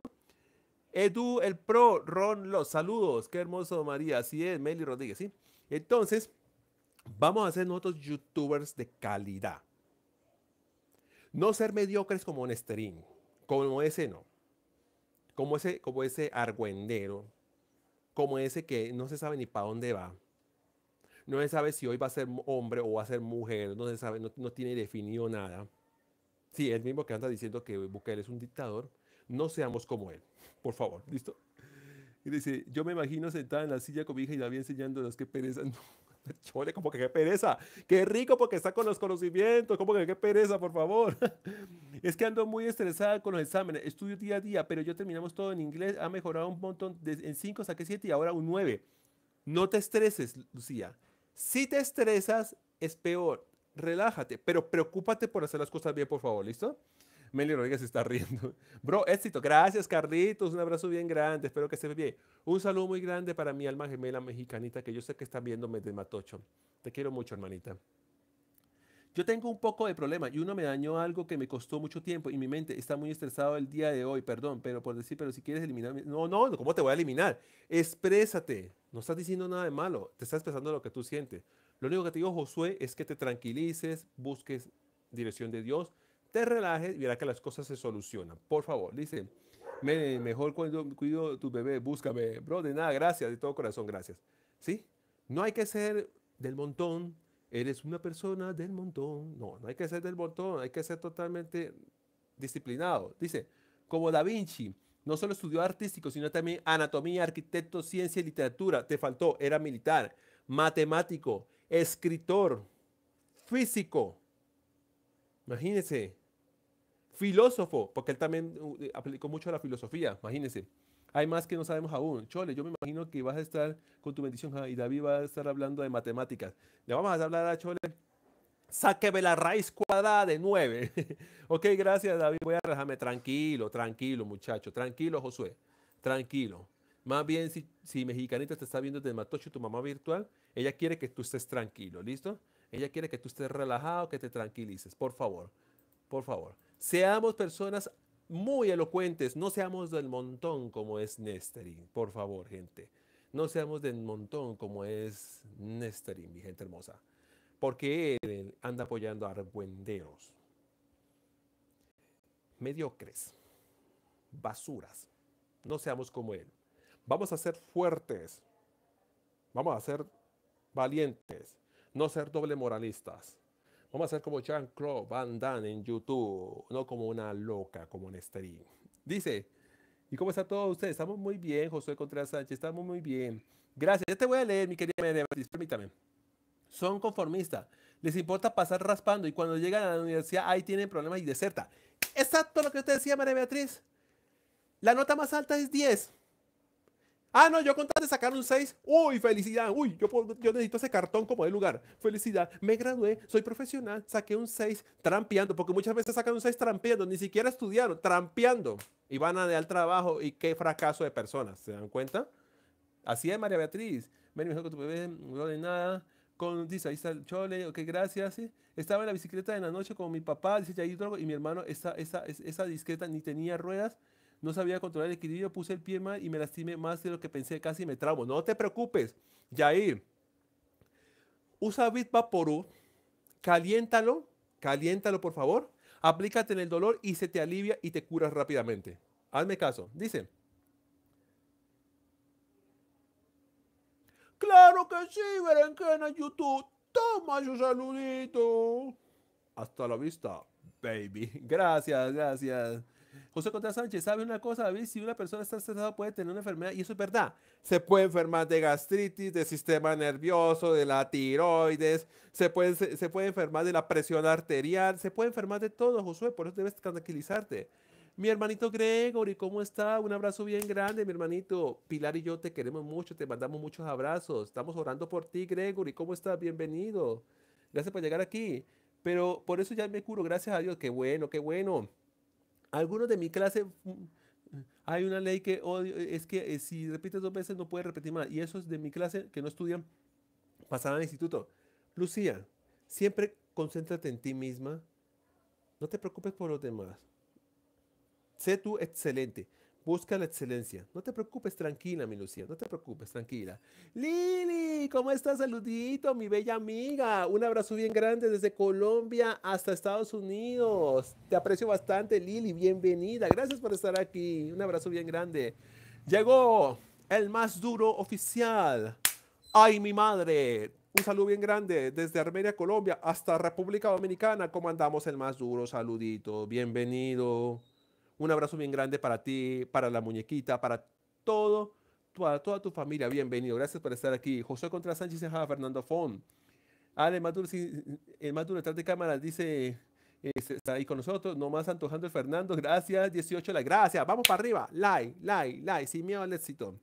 Edu, el pro, Ron, los saludos. Qué hermoso, María. Así es, Meli Rodríguez. ¿sí? Entonces, vamos a ser nosotros youtubers de calidad. No ser mediocres como Nesterín. Como ese no. Como ese, como ese argüendero. Como ese que no se sabe ni para dónde va no se sabe si hoy va a ser hombre o va a ser mujer, no se sabe, no, tiene definido nada. Sí, es mismo que anda diciendo que Bukele es un dictador, no seamos como él, por favor, ¿listo? Y dice, yo me imagino sentada en la silla con mi hija y la vi enseñándonos qué pereza. chole, como que qué pereza. Qué rico porque está con los conocimientos. Como que qué pereza, por favor. es que ando muy estresada con los exámenes. Estudio día a día, pero yo terminamos todo en inglés. Ha mejorado un montón. en cinco saqué siete y ahora un nueve. No te estreses, Lucía. Si te estresas, es peor. Relájate, pero preocúpate por hacer las cosas bien, por favor, ¿listo? Meli Rodríguez está riendo. Bro, éxito. Gracias, Carlitos. Un abrazo bien grande. Espero que estés bien. Un saludo muy grande para mi alma gemela mexicanita que yo sé que está viéndome de Matocho. Te quiero mucho, hermanita. Yo tengo un poco de problema y uno me dañó algo que me costó mucho tiempo y mi mente está muy estresado el día de hoy, perdón, pero por decir, pero si quieres eliminarme, no, no, ¿cómo te voy a eliminar? Exprésate, no estás diciendo nada de malo, te estás expresando lo que tú sientes. Lo único que te digo, Josué, es que te tranquilices, busques dirección de Dios, te relajes y verás que las cosas se solucionan. Por favor, dice, mejor cuando cuido tu bebé, búscame, bro, de nada, gracias, de todo corazón, gracias. ¿Sí? No hay que ser del montón, eres una persona del montón. No, no hay que ser del montón, hay que ser totalmente disciplinado. Dice, como Da Vinci, no solo estudió artístico, sino también anatomía, arquitecto, ciencia y literatura. Te faltó, era militar, matemático, escritor, físico. Imagínense, filósofo, porque él también uh, aplicó mucho a la filosofía, imagínense hay más que no sabemos aún. Chole, yo me imagino que vas a estar con tu bendición y David va a estar hablando de matemáticas. Le vamos a hablar a Chole. Sáqueme la raíz cuadrada de 9. ok, gracias David. Voy a relajarme. Tranquilo, tranquilo muchacho. Tranquilo Josué. Tranquilo. Más bien, si, si te está viendo desde Matocho, tu mamá virtual, ella quiere que tú estés tranquilo, ¿listo? Ella quiere que tú estés relajado, que te tranquilices. Por favor, por favor. Seamos personas muy elocuentes. No seamos del montón como es Nesterin, por favor, gente. No seamos del montón como es Nesterin, mi gente hermosa. Porque él anda apoyando a argüenderos, mediocres, basuras. No seamos como él. Vamos a ser fuertes. Vamos a ser valientes. No ser doble moralistas. Vamos a ser como Jean-Claude Van Damme en YouTube, no como una loca, como en stream. Dice, ¿y cómo está todos ustedes? Estamos muy bien, José Contreras Sánchez, estamos muy bien. Gracias, ya te voy a leer, mi querida María permítame. Son conformistas, les importa pasar raspando y cuando llegan a la universidad ahí tienen problemas y deserta. Exacto lo que usted decía, María Beatriz. La nota más alta es 10. Ah, no, yo con de sacar un 6, uy, felicidad, uy, yo, yo necesito ese cartón como de lugar, felicidad, me gradué, soy profesional, saqué un 6 trampeando, porque muchas veces sacan un 6 trampeando, ni siquiera estudiaron, trampeando, y van a al trabajo, y qué fracaso de personas, ¿se dan cuenta? Así es, María Beatriz, me dijo que tu bebé no de nada, con, dice, ahí está el chole, ok, gracias, estaba en la bicicleta de la noche con mi papá, dice, y mi hermano, esa, esa, esa discreta ni tenía ruedas, no sabía controlar el equilibrio, puse el pie mal y me lastimé más de lo que pensé, casi me trabo. No te preocupes, Jair. Usa Bitvaporú, caliéntalo, caliéntalo por favor, aplícate en el dolor y se te alivia y te curas rápidamente. Hazme caso. Dice. Claro que sí, en YouTube. Toma su saludito. Hasta la vista, baby. Gracias, gracias. José Contreras Sánchez, ¿sabe una cosa, David? Si una persona está estresada puede tener una enfermedad, y eso es verdad. Se puede enfermar de gastritis, de sistema nervioso, de la tiroides, se puede, se, puede enfermar de la presión arterial, se puede enfermar de todo, José, por eso debes tranquilizarte. Mi hermanito Gregory, ¿cómo está? Un abrazo bien grande, mi hermanito. Pilar y yo te queremos mucho, te mandamos muchos abrazos. Estamos orando por ti, Gregory. ¿Cómo estás? Bienvenido. Gracias por llegar aquí. Pero por eso ya me curo, gracias a Dios. Qué bueno, qué bueno algunos de mi clase mm, hay una ley que odio, e, es que eh, si repites dos veces no puedes repetir más. Y eso es de mi clase que no estudian pasarán al instituto. Lucía, siempre concéntrate en ti misma. No te preocupes por los demás. Sé tú excelente. Busca la excelencia. No te preocupes, tranquila, mi Lucía. No te preocupes, tranquila. Lili, ¿cómo estás? Saludito, mi bella amiga. Un abrazo bien grande desde Colombia hasta Estados Unidos. Te aprecio bastante, Lili. Bienvenida. Gracias por estar aquí. Un abrazo bien grande. Llegó el más duro oficial. Ay, mi madre. Un saludo bien grande desde Armenia, Colombia, hasta República Dominicana. ¿Cómo andamos el más duro? Saludito. Bienvenido. Un abrazo bien grande para ti, para la muñequita, para todo, toda, toda tu familia. Bienvenido. Gracias por estar aquí. José Contra Sánchez Eja, Fernando Fon. Ale Maduro, el Maduro detrás de cámaras dice, este, está ahí con nosotros, nomás antojando el Fernando. Gracias, 18 la gracias. Vamos para arriba. Like, like, like, sin miedo al éxito.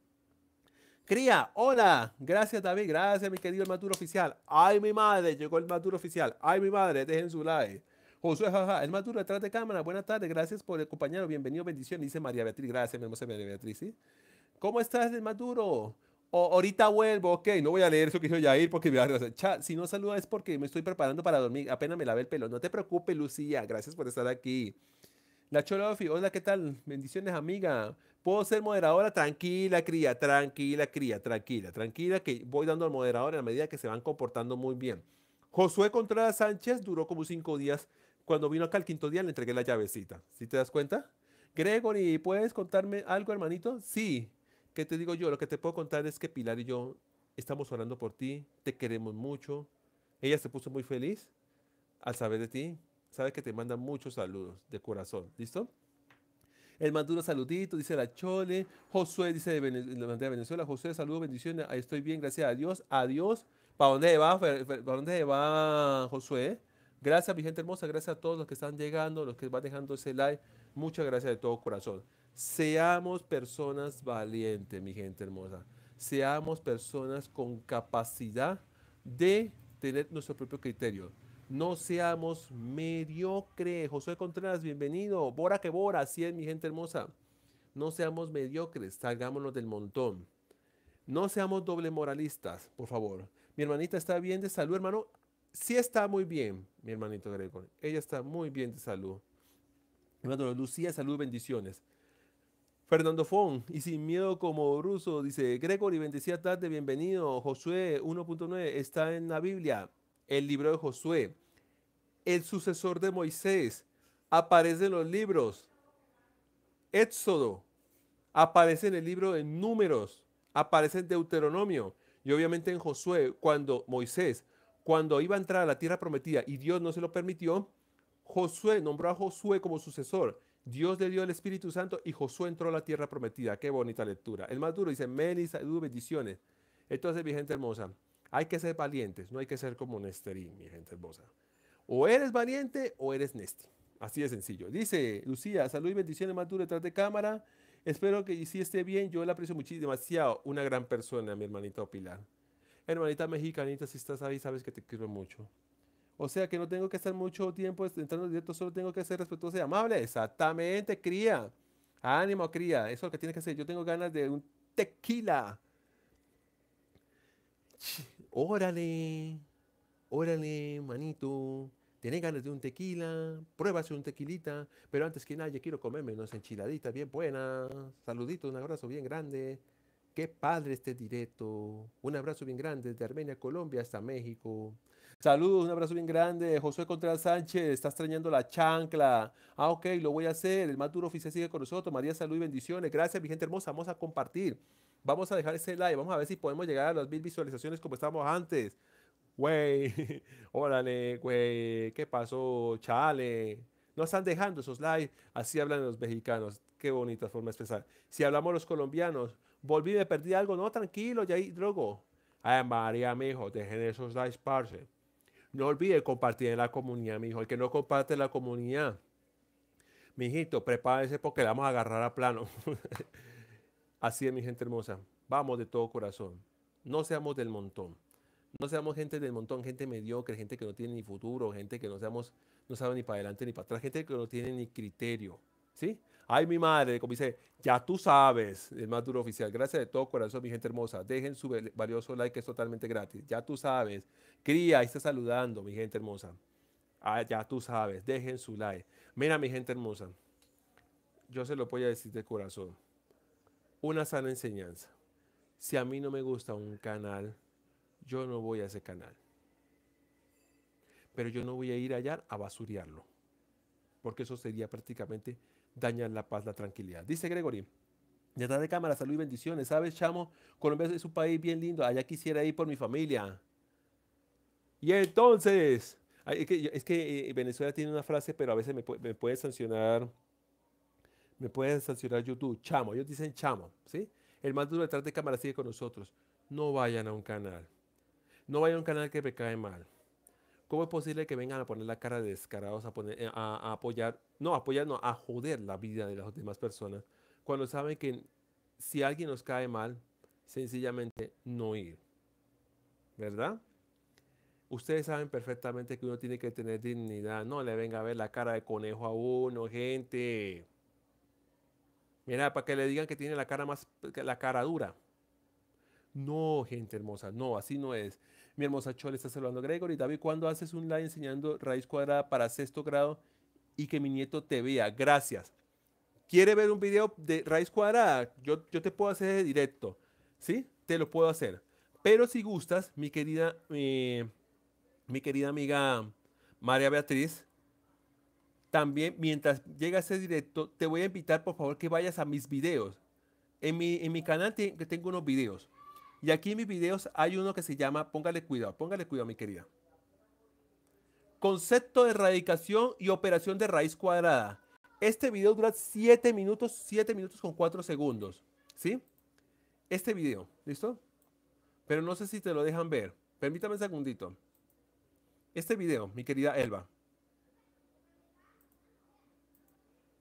Cría, hola. Gracias, David. Gracias, mi querido el Maduro Oficial. Ay, mi madre, llegó el Maduro Oficial. Ay, mi madre, dejen su like. Josué, jaja, el más duro detrás de cámara. Buenas tardes, gracias por acompañarnos. Bienvenido, bendición. Dice María Beatriz, gracias, mi hermosa María Beatriz. ¿sí? ¿Cómo estás, el Maduro? ahorita vuelvo, ok, no voy a leer eso que ya ir porque me va a si no saluda es porque me estoy preparando para dormir, apenas me lavé el pelo. No te preocupes, Lucía, gracias por estar aquí. La Cholofi, hola, ¿qué tal? Bendiciones, amiga. ¿Puedo ser moderadora? Tranquila, cría, tranquila, cría, tranquila, tranquila, que voy dando al moderador en la medida que se van comportando muy bien. Josué Contreras Sánchez duró como cinco días cuando vino acá el quinto día le entregué la llavecita. ¿Sí te das cuenta? Gregory, ¿puedes contarme algo, hermanito? Sí. ¿Qué te digo yo? Lo que te puedo contar es que Pilar y yo estamos orando por ti, te queremos mucho. Ella se puso muy feliz al saber de ti. Sabe que te manda muchos saludos de corazón. ¿Listo? Él mandó un saludito, dice la Chole. Josué dice de, Venezuela. Josué, saludos, bendiciones. Ahí estoy bien, gracias a Dios. Adiós. ¿Para dónde va, ¿Para dónde va Josué? Gracias, mi gente hermosa. Gracias a todos los que están llegando, los que van dejando ese like. Muchas gracias de todo corazón. Seamos personas valientes, mi gente hermosa. Seamos personas con capacidad de tener nuestro propio criterio. No seamos mediocres. José Contreras, bienvenido. Bora que bora, así es, mi gente hermosa. No seamos mediocres, salgámonos del montón. No seamos doble moralistas, por favor. Mi hermanita está bien de salud, hermano sí está muy bien, mi hermanito Gregor. Ella está muy bien de salud. Hermano Lucía, salud, bendiciones. Fernando Fon, y sin miedo como ruso, dice, y bendecida tarde, bienvenido. Josué 1.9, está en la Biblia, el libro de Josué. El sucesor de Moisés, aparece en los libros. Éxodo, aparece en el libro de números, aparece en Deuteronomio y obviamente en Josué, cuando Moisés cuando iba a entrar a la tierra prometida y Dios no se lo permitió, Josué nombró a Josué como sucesor. Dios le dio el Espíritu Santo y Josué entró a la tierra prometida. Qué bonita lectura. El más duro dice, Meli, salud, bendiciones. Entonces, mi gente hermosa, hay que ser valientes, no hay que ser como Nesterín, mi gente hermosa. O eres valiente o eres Nesti. Así de sencillo. Dice Lucía, salud y bendiciones, más duro detrás de cámara. Espero que sí esté bien, yo la aprecio muchísimo, demasiado. Una gran persona, mi hermanito Pilar. Hermanita mexicanita, si estás ahí, sabes que te quiero mucho. O sea que no tengo que estar mucho tiempo entrando directo, solo tengo que ser respetuoso y amable. Exactamente, cría. Ánimo, cría. Eso es lo que tienes que hacer. Yo tengo ganas de un tequila. Órale. Órale, manito. Tienes ganas de un tequila. Pruébase un tequilita. Pero antes que nada, yo quiero comerme unas enchiladitas bien buenas. Saluditos, un abrazo bien grande. Qué padre este directo. Un abrazo bien grande desde Armenia, Colombia hasta México. Saludos, un abrazo bien grande. José Contreras Sánchez, está extrañando la chancla. Ah, ok, lo voy a hacer. El más duro oficial sigue con nosotros. María, salud y bendiciones. Gracias, mi gente hermosa. Vamos a compartir. Vamos a dejar ese live. Vamos a ver si podemos llegar a las mil visualizaciones como estábamos antes. Güey, órale, güey. ¿Qué pasó? Chale. No están dejando esos likes. Así hablan los mexicanos. Qué bonita forma de expresar. Si hablamos los colombianos, volví me perdí algo, no, tranquilo, ya ahí drogo. Ay, María, mijo, dejen esos likes, parce. No olvide compartir en la comunidad, mijo. El que no comparte en la comunidad, mijito, prepárese porque le vamos a agarrar a plano. Así es, mi gente hermosa. Vamos de todo corazón. No seamos del montón. No seamos gente del montón, gente mediocre, gente que no tiene ni futuro, gente que no, seamos, no sabe ni para adelante ni para atrás, gente que no tiene ni criterio. ¿Sí? Ay, mi madre, como dice, ya tú sabes, el más duro oficial. Gracias de todo corazón, mi gente hermosa. Dejen su valioso like, que es totalmente gratis. Ya tú sabes. Cría, ahí está saludando, mi gente hermosa. Ah, ya tú sabes, dejen su like. Mira, mi gente hermosa, yo se lo voy a decir de corazón. Una sana enseñanza. Si a mí no me gusta un canal, yo no voy a ese canal. Pero yo no voy a ir allá a basurearlo. Porque eso sería prácticamente dañan la paz, la tranquilidad. Dice Gregory. Detrás de cámara, salud y bendiciones. ¿Sabes, chamo? Colombia es un país bien lindo. Allá quisiera ir por mi familia. Y entonces, es que, eh, Venezuela tiene una frase, pero a veces me, me puede sancionar, me pueden sancionar YouTube, chamo, ellos dicen chamo, ¿sí? El más duro detrás de cámara sigue con nosotros. No vayan a un canal, no vayan a un canal que me cae mal. ¿Cómo es posible que vengan a poner la cara de descarados, a, eh, a, apoyar, no, apoyar, no, a joder la vida de las demás personas, cuando saben que si alguien nos cae mal, sencillamente no ir? ¿Verdad? Ustedes saben perfectamente que uno tiene que tener dignidad, no le venga a ver la cara de conejo a uno, gente. Mira, para que le digan que tiene la cara más, la cara dura. No, gente hermosa, no, así no es. Mi hermosa Chole está saludando a Gregory. David, ¿cuándo haces un live enseñando raíz cuadrada para sexto grado y que mi nieto te vea? Gracias. ¿Quiere ver un video de raíz cuadrada? Yo, yo te puedo hacer de directo. ¿Sí? Te lo puedo hacer. Pero si gustas, mi querida, mi querida amiga María Beatriz, también mientras llega ese directo, te voy a invitar por favor que vayas a mis videos. En mi, en mi canal tengo unos videos. Y aquí en mis videos hay uno que se llama, póngale cuidado, póngale cuidado, mi querida. Concepto de erradicación y operación de raíz cuadrada. Este video dura 7 minutos, 7 minutos con 4 segundos. ¿Sí? Este video, ¿listo? Pero no sé si te lo dejan ver. Permítame un segundito. Este video, mi querida Elba.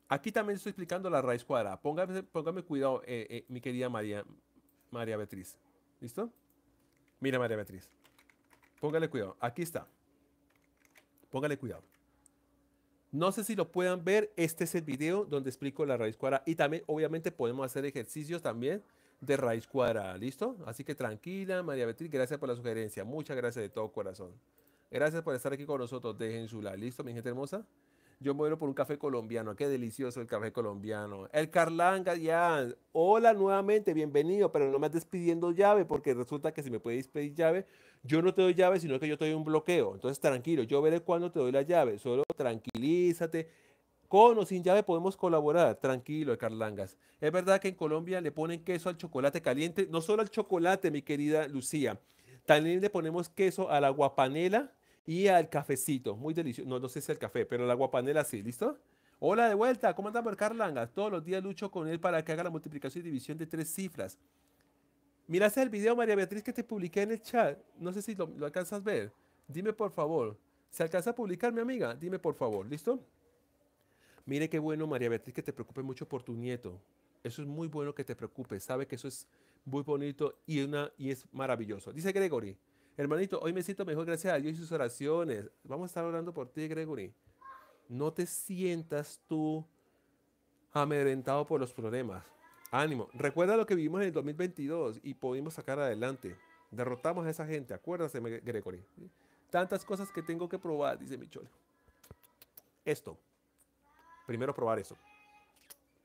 Aquí también estoy explicando la raíz cuadrada. Póngame, póngame cuidado, eh, eh, mi querida María, María Beatriz. ¿Listo? Mira, María Beatriz. Póngale cuidado. Aquí está. Póngale cuidado. No sé si lo puedan ver. Este es el video donde explico la raíz cuadrada. Y también, obviamente, podemos hacer ejercicios también de raíz cuadrada. ¿Listo? Así que tranquila, María Beatriz. Gracias por la sugerencia. Muchas gracias de todo corazón. Gracias por estar aquí con nosotros. Dejen su like. ¿Listo, mi gente hermosa? Yo muero por un café colombiano. Qué delicioso el café colombiano. El carlangas, ya. Hola nuevamente, bienvenido, pero no me estás pidiendo llave porque resulta que si me puedes pedir llave, yo no te doy llave, sino que yo te doy un bloqueo. Entonces, tranquilo, yo veré cuándo te doy la llave. Solo tranquilízate. Con o sin llave podemos colaborar, tranquilo, el Carlangas. Es verdad que en Colombia le ponen queso al chocolate caliente, no solo al chocolate, mi querida Lucía. También le ponemos queso a la guapanela y al cafecito. Muy delicioso. No, no sé si es el café, pero el agua panela sí, ¿listo? Hola de vuelta, ¿cómo marcar Langa? Todos los días lucho con él para que haga la multiplicación y división de tres cifras. Miraste el video, María Beatriz, que te publiqué en el chat. No sé si lo, alcanzas a ver. Dime por favor. ¿Se alcanza a publicar, mi amiga? Dime por favor, ¿listo? Mire qué bueno, María Beatriz, que te preocupes mucho por tu nieto. Eso es muy bueno que te preocupes. Sabe que eso es muy bonito y, una, y es maravilloso. Dice Gregory, Hermanito, hoy me siento mejor gracias a Dios y sus oraciones. Vamos a estar orando por ti, Gregory. No te sientas tú amedrentado por los problemas. Ánimo. Recuerda lo que vivimos en el 2022 y pudimos sacar adelante. Derrotamos a esa gente. Acuérdate, Gregory. Tantas cosas que tengo que probar, dice Michole. Esto. Primero probar eso.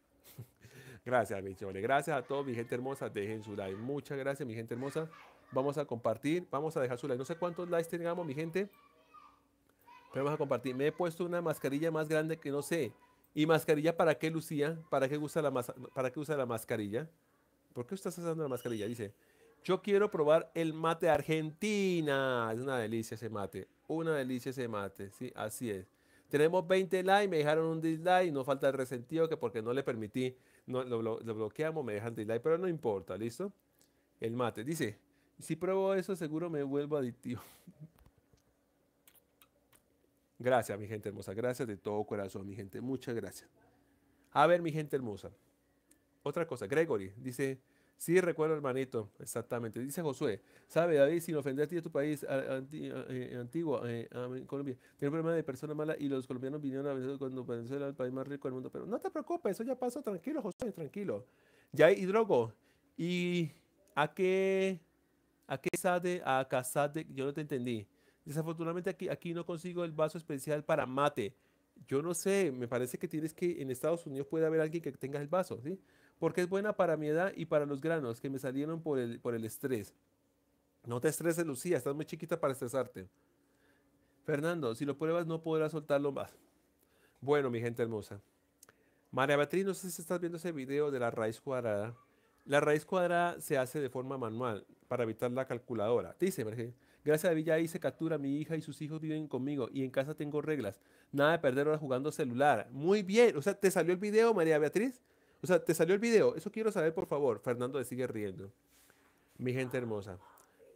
gracias, Michole. Gracias a todos, mi gente hermosa. Dejen su like. Muchas gracias, mi gente hermosa. Vamos a compartir, vamos a dejar su like. No sé cuántos likes tengamos, mi gente. Pero vamos a compartir. Me he puesto una mascarilla más grande que no sé. ¿Y mascarilla para qué, Lucía? ¿Para qué usa la, para qué usa la mascarilla? ¿Por qué estás usando la mascarilla? Dice, yo quiero probar el mate Argentina. Es una delicia ese mate. Una delicia ese mate. Sí, así es. Tenemos 20 likes, me dejaron un dislike, no falta el resentido que porque no le permití, no, lo, lo bloqueamos, me dejan dislike, pero no importa, ¿listo? El mate, dice, si pruebo eso, seguro me vuelvo adictivo. Gracias, mi gente hermosa. Gracias de todo corazón, mi gente. Muchas gracias. A ver, mi gente hermosa. Otra cosa, Gregory dice, sí, recuerdo hermanito, exactamente. Dice Josué, sabe, David, sin ofender a ti tu país, eh, antiguo, eh, Colombia, tiene un problema de persona mala y los colombianos vinieron a Venezuela cuando Venezuela era el país más rico del mundo. Pero no te preocupes, eso ya pasó, tranquilo, Josué, tranquilo. Ya hay hidrogo. ¿Y a qué ¿A qué sabe? A de? Yo no te entendí. Desafortunadamente aquí, aquí no consigo el vaso especial para mate. Yo no sé, me parece que tienes que, en Estados Unidos puede haber alguien que tenga el vaso, ¿sí? Porque es buena para mi edad y para los granos que me salieron por el, por el estrés. No te estreses, Lucía, estás muy chiquita para estresarte. Fernando, si lo pruebas no podrás soltarlo más. Bueno, mi gente hermosa. María Beatriz, no sé si estás viendo ese video de la raíz cuadrada. La raíz cuadrada se hace de forma manual para evitar la calculadora. dice, gracias a Villa y se captura, mi hija y sus hijos viven conmigo y en casa tengo reglas. Nada de perder horas jugando celular. Muy bien. O sea, ¿te salió el video, María Beatriz? O sea, ¿te salió el video? Eso quiero saber, por favor. Fernando le sigue riendo. Mi gente hermosa,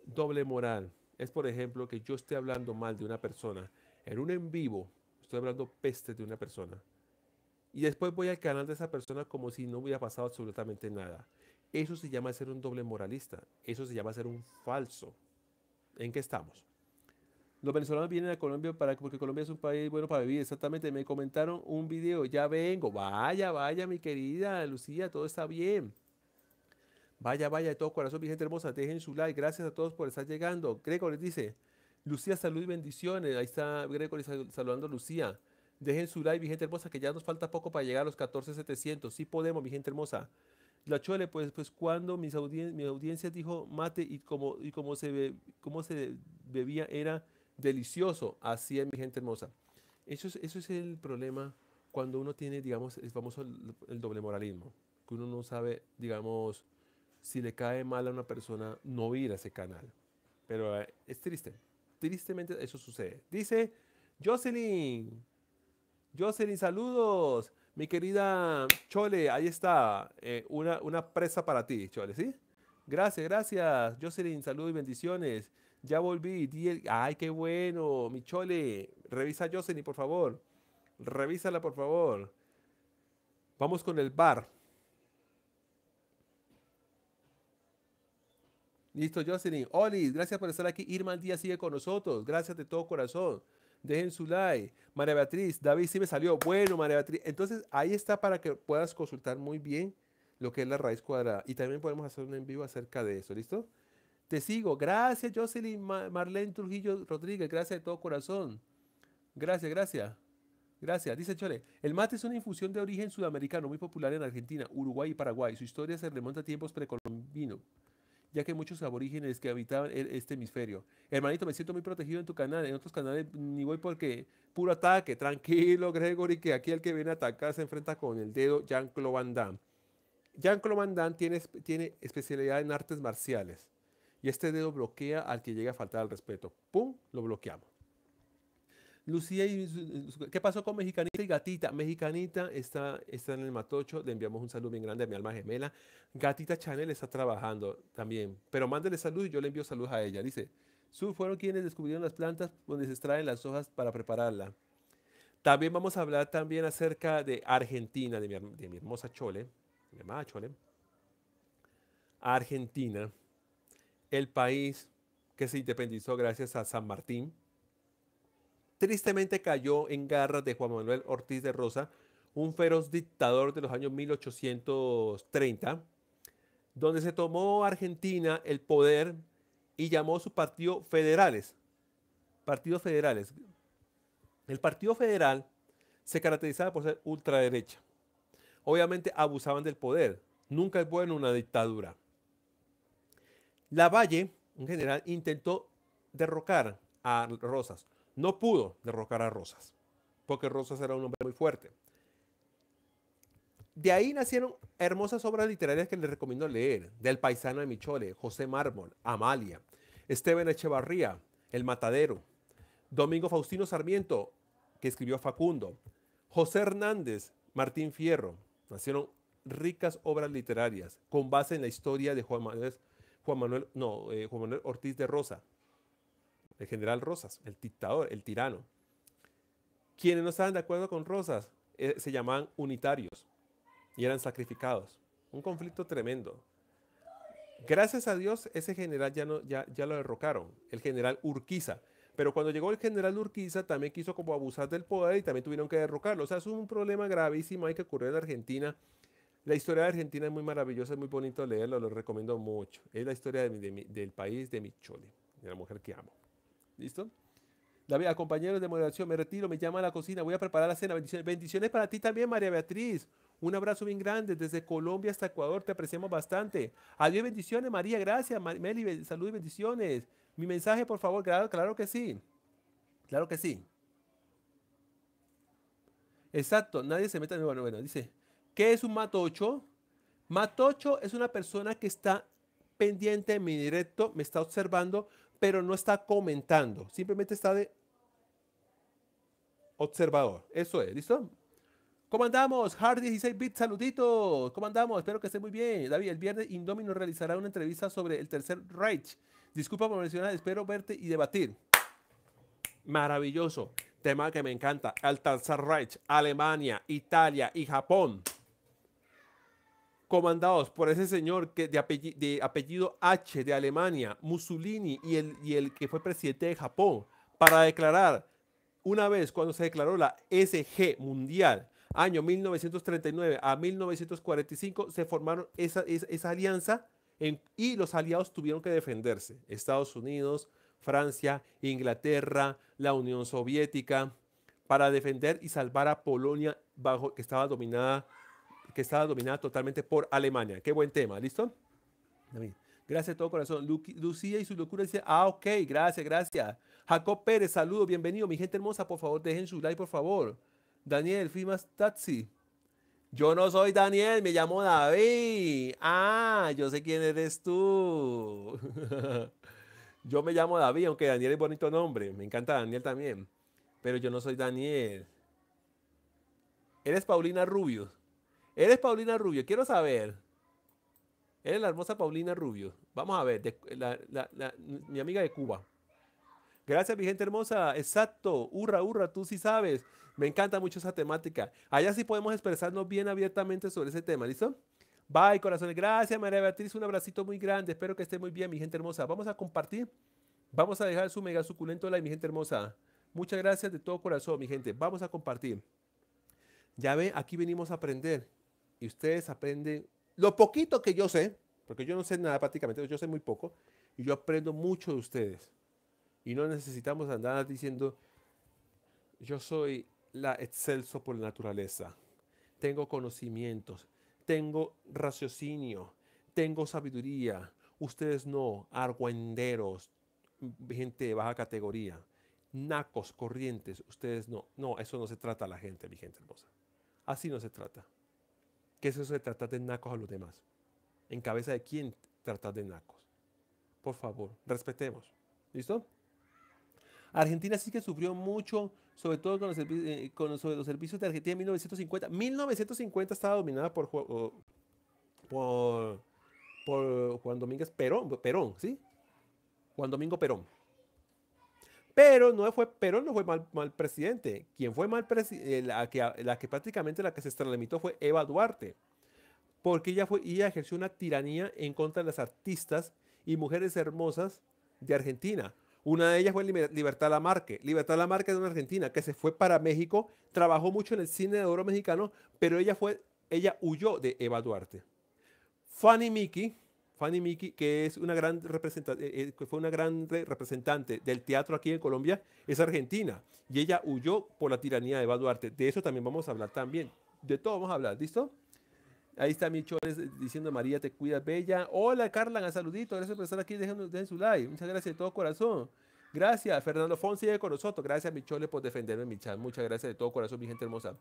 doble moral. Es, por ejemplo, que yo esté hablando mal de una persona en un en vivo. Estoy hablando peste de una persona. Y después voy al canal de esa persona como si no hubiera pasado absolutamente nada. Eso se llama ser un doble moralista, eso se llama ser un falso. ¿En qué estamos? Los venezolanos vienen a Colombia para, porque Colombia es un país bueno para vivir. Exactamente, me comentaron un video, ya vengo, vaya, vaya, mi querida Lucía, todo está bien. Vaya, vaya, de todo corazón, mi gente hermosa, dejen su like. Gracias a todos por estar llegando. Gregor les dice, Lucía, salud y bendiciones. Ahí está Gregor saludando a Lucía. Dejen su like, mi gente hermosa, que ya nos falta poco para llegar a los 14,700. Sí podemos, mi gente hermosa. La Chole, pues, pues cuando mis mi audiencia dijo mate y como, y como se, se bebía era delicioso, así es mi gente hermosa. Eso es, eso es el problema cuando uno tiene, digamos, el famoso doble moralismo, que uno no sabe, digamos, si le cae mal a una persona no ir a ese canal. Pero eh, es triste. Tristemente eso sucede. Dice Jocelyn. Jocelyn, saludos. Mi querida Chole, ahí está. Eh, una, presa para ti, Chole, ¿sí? Gracias, gracias. Jocelyn, saludos y bendiciones. Ya volví. Ay, qué bueno. Mi Chole, revisa Jocelyn, por favor. Revísala, por favor. Vamos con el bar. Listo, Jocelyn. Oli, gracias por estar aquí. Irma día sigue con nosotros. Gracias de todo corazón dejen su like. María Beatriz, David sí me salió. Bueno, María Beatriz. Entonces ahí está para que puedas consultar muy bien lo que es la raíz cuadrada. Y también podemos hacer un en vivo acerca de eso, ¿listo? Te sigo. Gracias, Jocelyn Marlene Trujillo Rodríguez. Gracias de todo corazón. Gracias, gracias. Gracias. Dice Chole, el mate es una infusión de origen sudamericano muy popular en Argentina, Uruguay y Paraguay. Su historia se remonta a tiempos precolombinos ya que muchos aborígenes que habitaban e-, este hemisferio. Hermanito, me siento muy protegido en tu canal, en otros canales ni voy porque puro ataque, tranquilo Gregory, que aquí el que viene a atacar se enfrenta con el dedo Jean-Claude Van Damme. Jean-Claude tiene, tiene especialidad en artes marciales y este dedo bloquea al que llega a faltar al respeto. ¡Pum! Lo bloqueamos. Lucía, eh, ¿qué pasó con Mexicanita y Gatita? Mexicanita está, está en el Matocho, le enviamos un saludo bien grande a mi alma gemela. Gatita Chanel está trabajando también, pero mándele salud y yo le envío salud a ella. Dice, Su fueron quienes descubrieron las plantas donde se extraen las hojas para prepararla. También vamos a hablar también acerca de Argentina, de mi, hermosa Chole, mi hermana Chole. Argentina, el país que se independizó gracias a San Martín, tristemente cayó en garras de Juan Manuel Ortiz de Rosa, un feroz dictador de los años 1830, donde se tomó Argentina el poder y llamó a su partido federales. Partidos federales. El Partido Federal se caracterizaba por ser ultraderecha. Obviamente abusaban del poder. Nunca es bueno una dictadura. Lavalle, un general, intentó derrocar a Rosas, no pudo derrocar a Rosas, porque Rosas era un hombre muy fuerte. De ahí nacieron hermosas obras literarias que les recomiendo leer, del paisano de Michole, José Mármol, Amalia, Esteban Echevarría, El Matadero, Domingo Faustino Sarmiento, que escribió Facundo, José Hernández, Martín Fierro. Nacieron ricas obras literarias con base en la historia de Juan Manuel, Juan Manuel, no, eh, Juan Manuel Ortiz de Rosa, el general Rosas, el dictador, el tirano. Quienes no estaban de acuerdo con Rosas eh, se llamaban unitarios y eran sacrificados. Un conflicto tremendo. Gracias a Dios, ese general ya, no, ya, ya lo derrocaron, el general Urquiza. Pero cuando llegó el general Urquiza, también quiso como abusar del poder y también tuvieron que derrocarlo. O sea, es un problema gravísimo, hay que ocurrió en Argentina. La historia de Argentina es muy maravillosa, es muy bonito leerlo, lo recomiendo mucho. Es la historia del país, de Michole, de la mujer que amo. ¿Listo? David, compañeros de moderación, me retiro, me llama a la cocina, voy a preparar la cena. Bendiciones, bendiciones para ti también, María Beatriz. Un abrazo bien grande desde Colombia hasta Ecuador, te apreciamos bastante. Adiós, bendiciones, María, gracias. Meli, salud y bendiciones. Mi mensaje, por favor, claro, claro que sí. Claro que sí. Exacto, nadie se meta. Bueno, bueno, dice, ¿qué es un matocho? Matocho es una persona que está pendiente, en mi directo, me está observando, pero no está comentando, simplemente está de observador. Eso es, ¿listo? ¿Cómo andamos? Hard 16 bits, saluditos. ¿Cómo andamos? Espero que esté muy bien. David, el viernes Indomino realizará una entrevista sobre el tercer Reich. Disculpa por mencionar, espero verte y debatir. Maravilloso. Tema que me encanta. El Reich, Alemania, Italia y Japón comandados por ese señor que de, apellido, de apellido H de Alemania, Mussolini y el, y el que fue presidente de Japón, para declarar una vez cuando se declaró la SG mundial, año 1939 a 1945, se formaron esa, esa, alianza y los aliados tuvieron que defenderse. Estados Unidos, Francia, Inglaterra, la Unión Soviética, para defender y salvar a Polonia bajo que estaba dominada que estaba dominada totalmente por Alemania. Qué buen tema, ¿listo? Gracias de todo corazón. Lucía y su locura dice, ah, ok, gracias, gracias. Jacob Pérez, saludo, bienvenido. Mi gente hermosa, por favor, dejen su like, por favor. Daniel, Fimas Taxi. Yo no soy Daniel, me llamo David. Ah, yo sé quién eres tú. yo me llamo David, aunque Daniel es bonito nombre. Me encanta Daniel también. Pero yo no soy Daniel. Eres Paulina Rubio. ¿Eres Paulina Rubio? Quiero saber. Eres la hermosa Paulina Rubio. Vamos a ver, mi amiga de Cuba. Gracias, mi gente hermosa. Exacto. Hurra, hurra, tú sí sabes. Me encanta mucho esa temática. Allá sí podemos expresarnos bien abiertamente sobre ese tema, ¿listo? Bye, corazones. Gracias, María Beatriz. Un abracito muy grande. Espero que esté muy bien, mi gente hermosa. Vamos a compartir. Vamos a dejar su mega suculento like, mi gente hermosa. Muchas gracias de todo corazón, mi gente. Vamos a compartir. Ya ven, aquí venimos a aprender y ustedes aprenden lo poquito que yo sé, porque yo no sé nada prácticamente, yo sé muy poco, y yo aprendo mucho de ustedes. Y no necesitamos andar diciendo, yo soy la excelso por la naturaleza, tengo conocimientos, tengo raciocinio, tengo sabiduría, ustedes no, argüenderos, gente de baja categoría, nacos, corrientes, ustedes no. No, eso no se trata a la gente, mi gente hermosa. Así no se trata. ¿Qué es eso de tratar de nacos a los demás? ¿En cabeza de quién tratar de nacos? Por favor, respetemos. ¿Listo? Argentina sí que sufrió mucho, sobre todo con los, eh, servicios de Argentina en 1950. 1950 estaba dominada por, Juan Domínguez Perón, Perón, ¿sí? Juan Domingo Perón. Pero no fue, no fue mal, presidente. Quien fue mal presidente, eh, la, que, prácticamente la que se extralimitó fue Eva Duarte. Porque ella, fue, ella ejerció una tiranía en contra de las artistas y mujeres hermosas de Argentina. Una de ellas fue Libertad Lamarque. Libertad Lamarque es una argentina que se fue para México, trabajó mucho en el cine de oro mexicano, pero ella, fue, ella huyó de Eva Duarte. Fanny Mickey, Fanny Miki, que es una gran representante, eh, eh, fue una gran representante del teatro aquí en Colombia, es argentina y ella huyó por la tiranía de Eva Duarte. De eso también vamos a hablar también. De todo vamos a hablar, ¿listo? Ahí está Micholes eh, diciendo María, te cuidas, bella. Hola Carla, un saludito. Gracias por estar aquí. Dejen, su like. Muchas gracias de todo corazón. Gracias, Fernando Fonsi, con nosotros. Gracias Micholes por defenderme, mi chat. Muchas gracias de todo corazón, mi gente hermosa.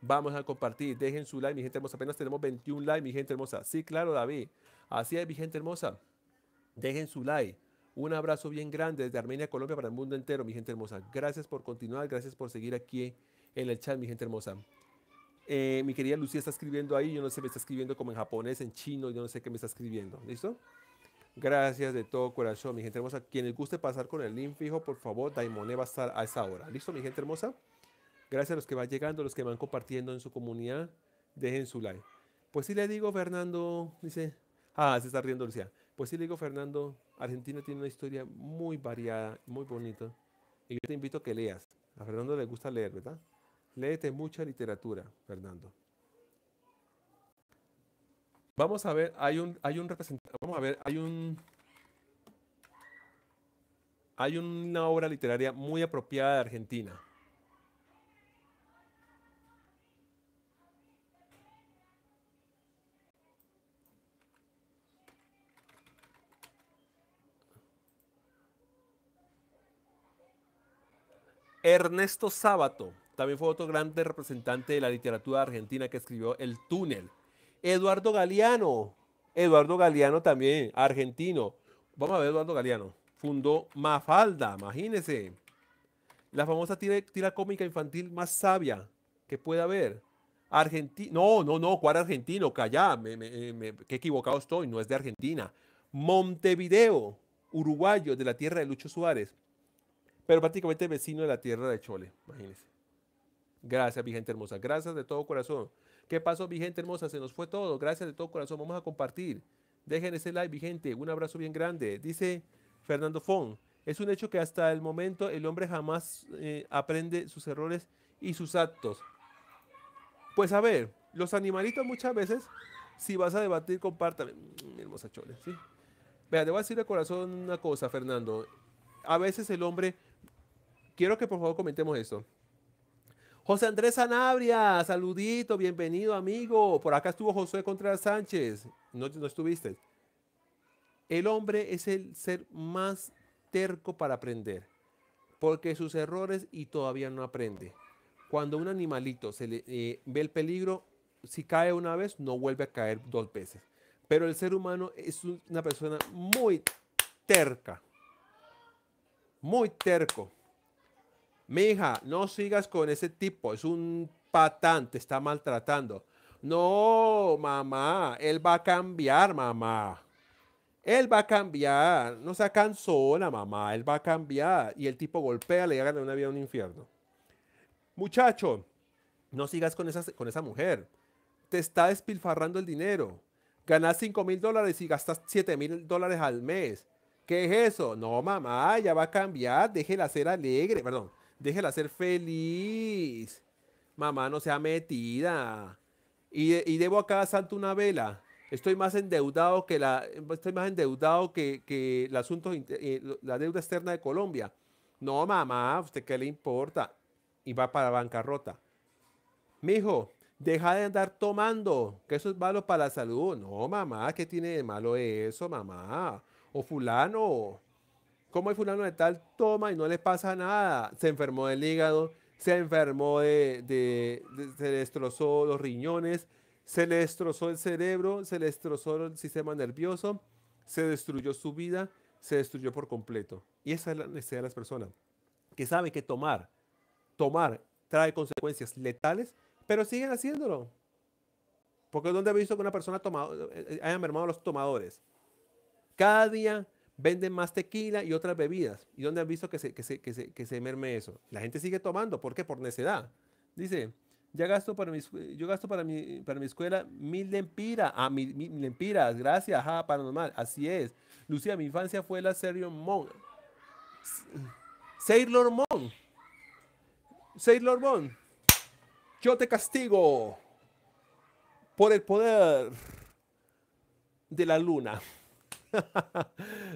Vamos a compartir. Dejen su like, mi gente hermosa. Apenas tenemos 21 likes, mi gente hermosa. Sí, claro, David. Así es, mi gente hermosa. Dejen su like. Un abrazo bien grande desde Armenia, Colombia, para el mundo entero, mi gente hermosa. Gracias por continuar, gracias por seguir aquí en el chat, mi gente hermosa. Eh, mi querida Lucía está escribiendo ahí, yo no sé, me está escribiendo como en japonés, en chino, yo no sé qué me está escribiendo. ¿Listo? Gracias de todo corazón, mi gente hermosa. Quien les guste pasar con el link fijo, por favor, Daimone va a estar a esa hora. ¿Listo, mi gente hermosa? Gracias a los que van llegando, los que van compartiendo en su comunidad. Dejen su like. Pues sí le digo, Fernando, dice, Ah, se está riendo Lucía. Pues sí, le digo, Fernando, Argentina tiene una historia muy variada, muy bonita. Y yo te invito a que leas. A Fernando le gusta leer, ¿verdad? Léete mucha literatura, Fernando. Vamos a ver, hay un, hay un vamos a ver, hay un, hay una obra literaria muy apropiada de Argentina. Ernesto Sábato también fue otro grande representante de la literatura argentina que escribió El Túnel. Eduardo Galeano, Eduardo Galeano también, argentino. Vamos a ver, Eduardo Galeano. Fundó Mafalda, imagínense. La famosa tira, cómica infantil más sabia que pueda haber. Argentino, no, no, no, ¿cuál argentino? calla, eh, qué equivocado estoy, no es de Argentina. Montevideo, uruguayo, de la tierra de Lucho Suárez pero prácticamente vecino de la tierra de Chole, imagínense. Gracias, mi gente hermosa. Gracias de todo corazón. ¿Qué pasó, mi gente hermosa? Se nos fue todo. Gracias de todo corazón. Vamos a compartir. Dejen ese like, mi gente. Un abrazo bien grande. Dice Fernando Fon. Es un hecho que hasta el momento el hombre jamás eh, aprende sus errores y sus actos. Pues a ver, los animalitos muchas veces, si vas a debatir, compártame. Mm, hermosa Chole, ¿sí? Vea, te voy a decir de corazón una cosa, Fernando. A veces el hombre quiero que por favor comentemos esto. José Andrés Sanabria, saludito, bienvenido amigo. Por acá estuvo José Contreras Sánchez, no, estuviste. El hombre es el ser más terco para aprender, porque sus errores y todavía no aprende. Cuando un animalito se le eh, ve el peligro, si cae una vez, no vuelve a caer dos veces. Pero el ser humano es una persona muy terca, muy terco mija, no sigas con ese tipo, es un patán, te está maltratando. No, mamá, él va a cambiar, mamá. Él va a cambiar, no sea la mamá, él va a cambiar. Y el tipo golpea, le hagan una vida un infierno. Muchacho, no sigas con esa, con esa mujer. Te está despilfarrando el dinero. Ganas 5 mil dólares y gastas 7 mil dólares al mes. ¿Qué es eso? No, mamá, ya va a cambiar. Déjela ser alegre. Perdón, Déjela ser feliz. Mamá, no sea metida. Y, debo a cada santo una vela. Estoy más endeudado que la, estoy más endeudado que, que el asunto, eh, la deuda externa de Colombia. No, mamá, ¿a usted qué le importa? Y va para bancarrota. Mijo, deja de andar tomando, que eso es malo para la salud. No, mamá, ¿qué tiene de malo eso, mamá? O fulano, ¿Cómo el fulano de tal toma y no le pasa nada? Se enfermó del hígado, se enfermó de, se destrozó los riñones, se le destrozó el cerebro, se le destrozó el sistema nervioso, se destruyó su vida, se destruyó por completo. Y esa es la necesidad de las personas, que saben que tomar, tomar trae consecuencias letales, pero siguen haciéndolo. Porque ¿dónde donde he visto que una persona tomado, eh, eh, mermado los tomadores. Cada día venden más tequila y otras bebidas. ¿Y dónde han visto que se, que que que merme eso? La gente sigue tomando. ¿Por qué? Por necedad. Dice, ya gasto para mi, yo gasto para mi, para mi escuela mil lempiras. Ah, mil, empiras. lempiras. Gracias, ajá, paranormal. Así es. Lucía, mi infancia fue la Sailor Mon. Sailor Mon. Sailor Mon. Yo te castigo por el poder de la luna.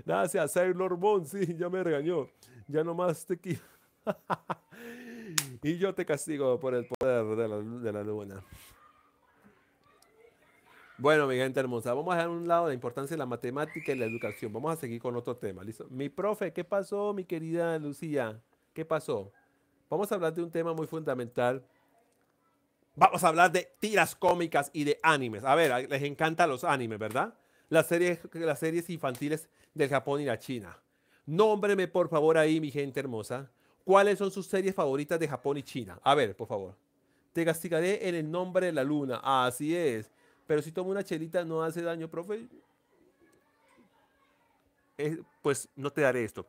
Gracias, Sailor Moon. Sí, ya me regañó. Ya nomás te quiero. y yo te castigo por el poder de la, luna. Bueno, mi gente hermosa, vamos a dejar un lado la importancia de la matemática y la educación. Vamos a seguir con otro tema, ¿listo? Mi profe, ¿qué pasó, mi querida Lucía? ¿Qué pasó? Vamos a hablar de un tema muy fundamental. Vamos a hablar de tiras cómicas y de animes. A ver, les encantan los animes, ¿verdad? las series, las series infantiles del Japón y la China. Nómbreme por favor ahí, mi gente hermosa, cuáles son sus series favoritas de Japón y China. A ver, por favor. Te castigaré en el nombre de la luna. Así es. Pero si tomo una chelita no hace daño, profe. pues no te daré esto.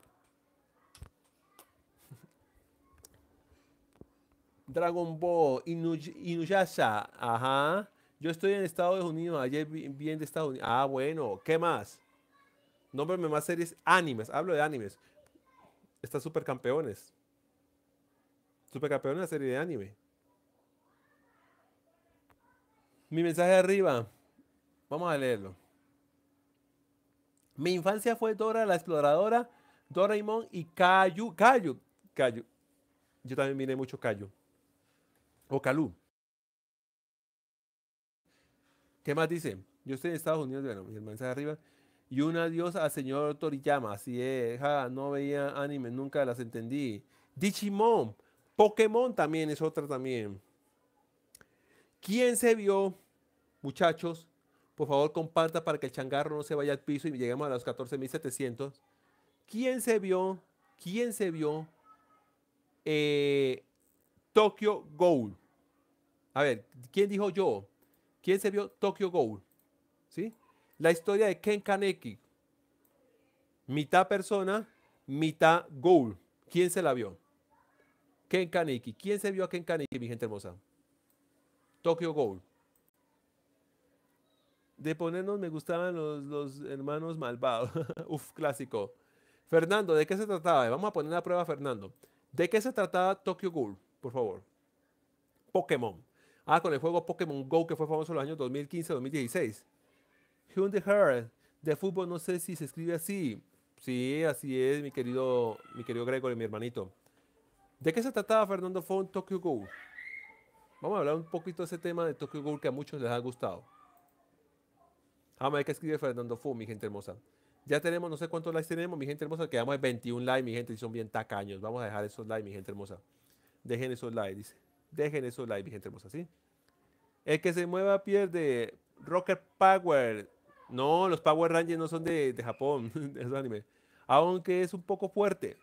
Dragon Ball, Inuyasha, ajá. Yo estoy en Estados Unidos, ayer bien de Estados Unidos. Ah, bueno, ¿qué más? me más series animes, hablo de animes. Está Supercampeones. Supercampeones es la serie de anime. Mi mensaje de arriba. Vamos a leerlo. Mi infancia fue Dora la exploradora, Doraemon y Cayu. Cayu. Cayu. Yo también miré mucho Cayu. O Calú. ¿Qué más dice? Yo estoy en Estados Unidos, bueno, mi hermana arriba. Y un adiós al señor Toriyama. Así es, no veía anime, nunca las entendí. Digimon, Pokémon también es otra también. ¿Quién se vio, muchachos? Por favor, comparta para que el changarro no se vaya al piso y lleguemos a los 14.700. ¿Quién se vio? ¿Quién se vio? Eh, Tokyo Gold. A ver, ¿quién dijo yo? ¿Quién se vio Tokyo Ghoul? ¿Sí? La historia de Ken Kaneki. Mitad persona, mitad Ghoul. ¿Quién se la vio? Ken Kaneki. ¿Quién se vio a Ken Kaneki, mi gente hermosa? Tokyo Ghoul. De ponernos me gustaban los, hermanos malvados. Uf, clásico. Fernando, ¿de qué se trataba? Vamos a poner la prueba Fernando. ¿De qué se trataba Tokyo Ghoul? Por favor. Pokémon. Ah, con el juego Pokémon Go que fue famoso en los años 2015-2016. Hyundai Heart, de fútbol no sé si se escribe así. Sí, así es, mi querido, mi querido Gregory, mi hermanito. ¿De qué se trataba Fernando Fon Tokyo Ghoul? Vamos a hablar un poquito de ese tema de Tokyo Ghoul que a muchos les ha gustado. Vamos a ver qué escribe Fernando Fon, mi gente hermosa. Ya tenemos, no sé cuántos likes tenemos, mi gente hermosa. Quedamos en 21 likes, mi gente, y son bien tacaños. Vamos a dejar esos likes, mi gente hermosa. Dejen esos likes, dice. Dejen eso live. gente así. El que se mueva pierde. Rocker Power. No, los Power Rangers no son de, Japón, de anime. Aunque es un poco fuerte.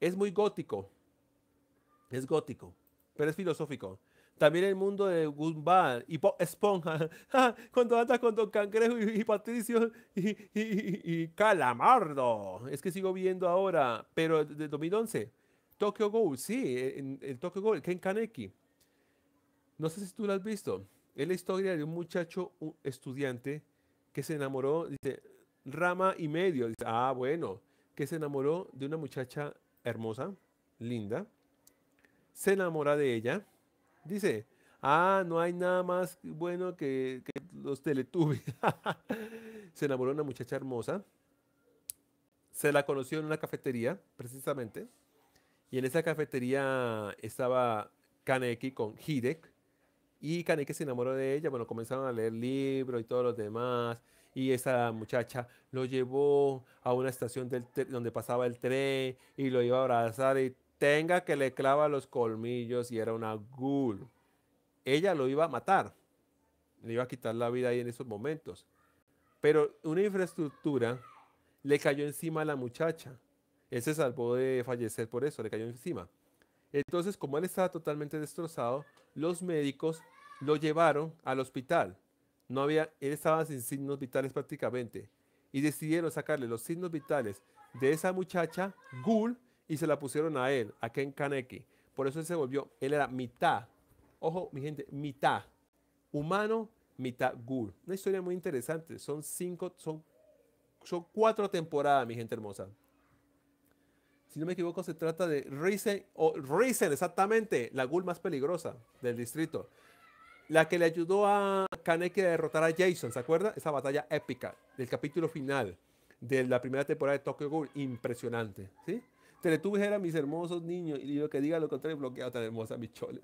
Es muy gótico. Es gótico. Pero es filosófico. También el mundo de Gunbal y Esponja. Cuando anda con Don Cangrejo y, Patricio y, Calamardo. Es que sigo viendo ahora, pero de 2011. Tokyo Ghoul, sí, el, Tokyo Ghoul, Ken Kaneki. No sé si tú lo has visto. Es la historia de un muchacho, un estudiante, que se enamoró, dice, rama y medio. Dice, ah, bueno, que se enamoró de una muchacha hermosa, linda. Se enamora de ella. Dice, ah, no hay nada más bueno que, que los teletubbies. se enamoró de una muchacha hermosa. Se la conoció en una cafetería, precisamente. Y en esa cafetería estaba Kaneki con Hidek, y que se enamoró de ella, bueno, comenzaron a leer libros y todos los demás. Y esa muchacha lo llevó a una estación del donde pasaba el tren y lo iba a abrazar y tenga que le clava los colmillos y era una ghoul. Ella lo iba a matar, le iba a quitar la vida ahí en esos momentos. Pero una infraestructura le cayó encima a la muchacha. Él se salvó de fallecer por eso, le cayó encima. Entonces, como él estaba totalmente destrozado, los médicos lo llevaron al hospital. No había, él estaba sin signos vitales prácticamente. Y decidieron sacarle los signos vitales de esa muchacha, Gul, y se la pusieron a él, a Ken Kaneki. Por eso él se volvió, él era mitad, ojo mi gente, mitad humano, mitad Gul. Una historia muy interesante. Son cinco, son, son cuatro temporadas, mi gente hermosa si no me equivoco, se trata de Risen, o Risen, exactamente, la ghoul más peligrosa del distrito. La que le ayudó a Kaneki a derrotar a Jason, ¿se acuerda? Esa batalla épica del capítulo final de la primera temporada de Tokyo Ghoul, impresionante, ¿sí? Teletubbies era mis hermosos niños, y lo que diga lo contrario, bloqueado tan hermosa, mi chole.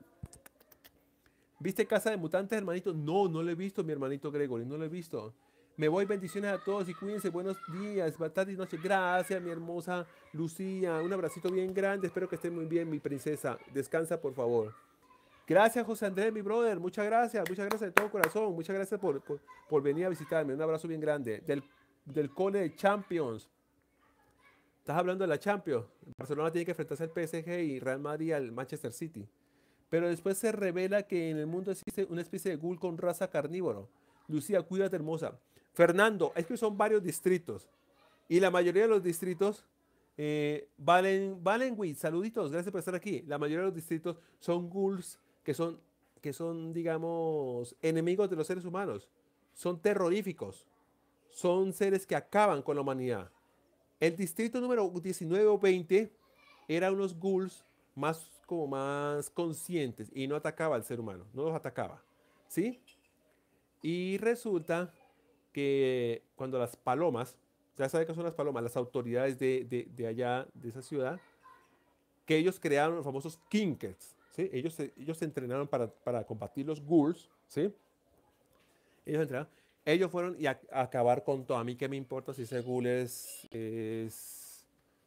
¿Viste Casa de Mutantes, hermanito? No, no lo he visto, mi hermanito Gregory, no lo he visto. Me voy, bendiciones a todos y cuídense. Buenos días, tardes y noches. Gracias, mi hermosa Lucía. Un abracito bien grande. Espero que estén muy bien, mi princesa. Descansa, por favor. Gracias, José Andrés, mi brother. Muchas gracias. Muchas gracias de todo corazón. Muchas gracias por, venir a visitarme. Un abrazo bien grande. Del, del cole de Champions. Estás hablando de la Champions. Barcelona tiene que enfrentarse al PSG y Real Madrid al Manchester City. Pero después se revela que en el mundo existe una especie de ghoul con raza carnívoro. Lucía, cuídate, hermosa. Fernando, es que son varios distritos y la mayoría de los distritos eh, valen, valen, saluditos, gracias por estar aquí. La mayoría de los distritos son ghouls que son, que son, digamos, enemigos de los seres humanos. Son terroríficos. Son seres que acaban con la humanidad. El distrito número 19 o 20 era unos ghouls más como más conscientes y no atacaba al ser humano, no los atacaba, ¿sí? Y resulta que cuando las palomas, ya saben que son las palomas, las autoridades de, de, de allá, de esa ciudad, que ellos crearon los famosos kinkets, ¿sí? Ellos, ellos se entrenaron para, para combatir los ghouls, ¿sí? Ellos Ellos fueron y a, acabar con todo. A mí que me importa si ese ghoul es, es,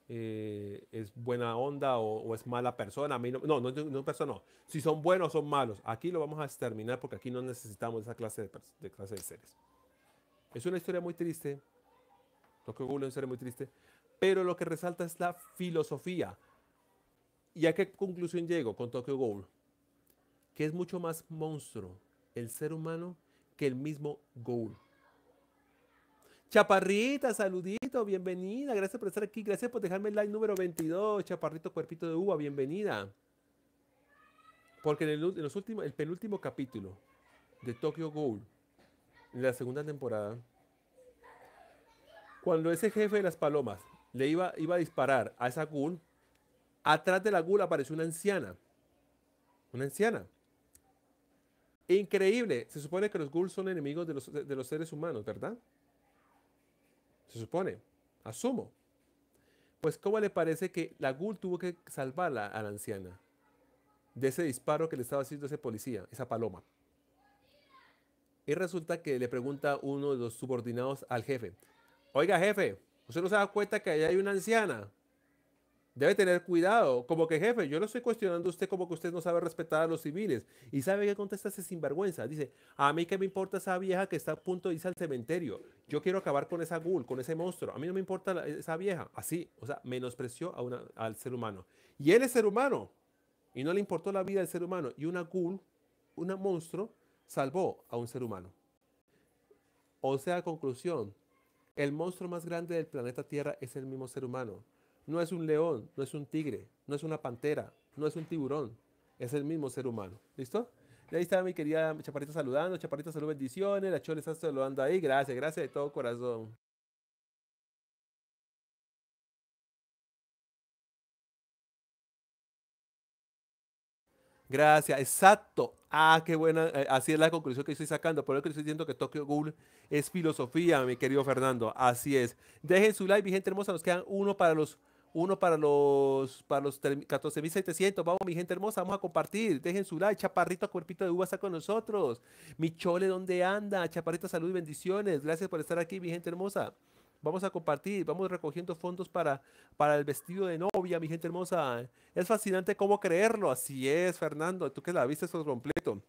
eh, buena onda o, es mala persona. A mí no, no, no, no, persona, no. Si son buenos o son malos. Aquí lo vamos a exterminar porque aquí no necesitamos esa clase de clase de seres. Es una historia muy triste, Tokyo Ghoul es una historia muy triste, pero lo que resalta es la filosofía. ¿Y a qué conclusión llego con Tokyo Ghoul? Que es mucho más monstruo el ser humano que el mismo Ghoul. Chaparrita, saludito, bienvenida. Gracias por estar aquí. Gracias por dejarme el like número 22. Chaparrito, cuerpito de uva, bienvenida. Porque en el, en los últimos, el penúltimo capítulo de Tokyo Ghoul en la segunda temporada, cuando ese jefe de las palomas le iba, iba a disparar a esa ghoul, atrás de la ghoul apareció una anciana. Una anciana. Increíble. Se supone que los ghouls son enemigos de los, seres humanos, ¿verdad? Se supone. Asumo. Pues, ¿cómo le parece que la ghoul tuvo que salvarla a la anciana? De ese disparo que le estaba haciendo ese policía, esa paloma. Y resulta que le pregunta uno de los subordinados al jefe, oiga jefe, ¿usted no se da cuenta que allá hay una anciana? Debe tener cuidado. Como que jefe, yo lo estoy cuestionando usted como que usted no sabe respetar a los civiles. Y sabe que contesta ese sinvergüenza. Dice, a mí que me importa esa vieja que está a punto de irse al cementerio. Yo quiero acabar con esa ghoul, con ese monstruo. A mí no me importa esa vieja. Así, o sea, menospreció a una, al ser humano. Y él es ser humano. Y no le importó la vida del ser humano. Y una ghoul, una monstruo, salvó a un ser humano. O sea, conclusión, el monstruo más grande del planeta Tierra es el mismo ser humano. No es un león, no es un tigre, no es una pantera, no es un tiburón, es el mismo ser humano. ¿Listo? Y ahí está mi querida Chaparita saludando, Chaparrita salud bendiciones, la Chole está saludando ahí, gracias, gracias de todo corazón. Gracias, exacto. Ah, qué buena. Eh, así es la conclusión que estoy sacando. Por eso que estoy diciendo que Tokyo Ghoul es filosofía, mi querido Fernando. Así es. Dejen su like, mi gente hermosa. Nos quedan uno para los uno para los para los 14.700. Vamos, mi gente hermosa, vamos a compartir. Dejen su like, chaparrito, cuerpito de uva está con nosotros. Mi chole, ¿dónde anda? Chaparrito, salud y bendiciones. Gracias por estar aquí, mi gente hermosa vamos a compartir, vamos recogiendo fondos para, para el vestido de novia, mi gente hermosa. Es fascinante cómo creerlo, así es, Fernando, tú que la viste eso completo.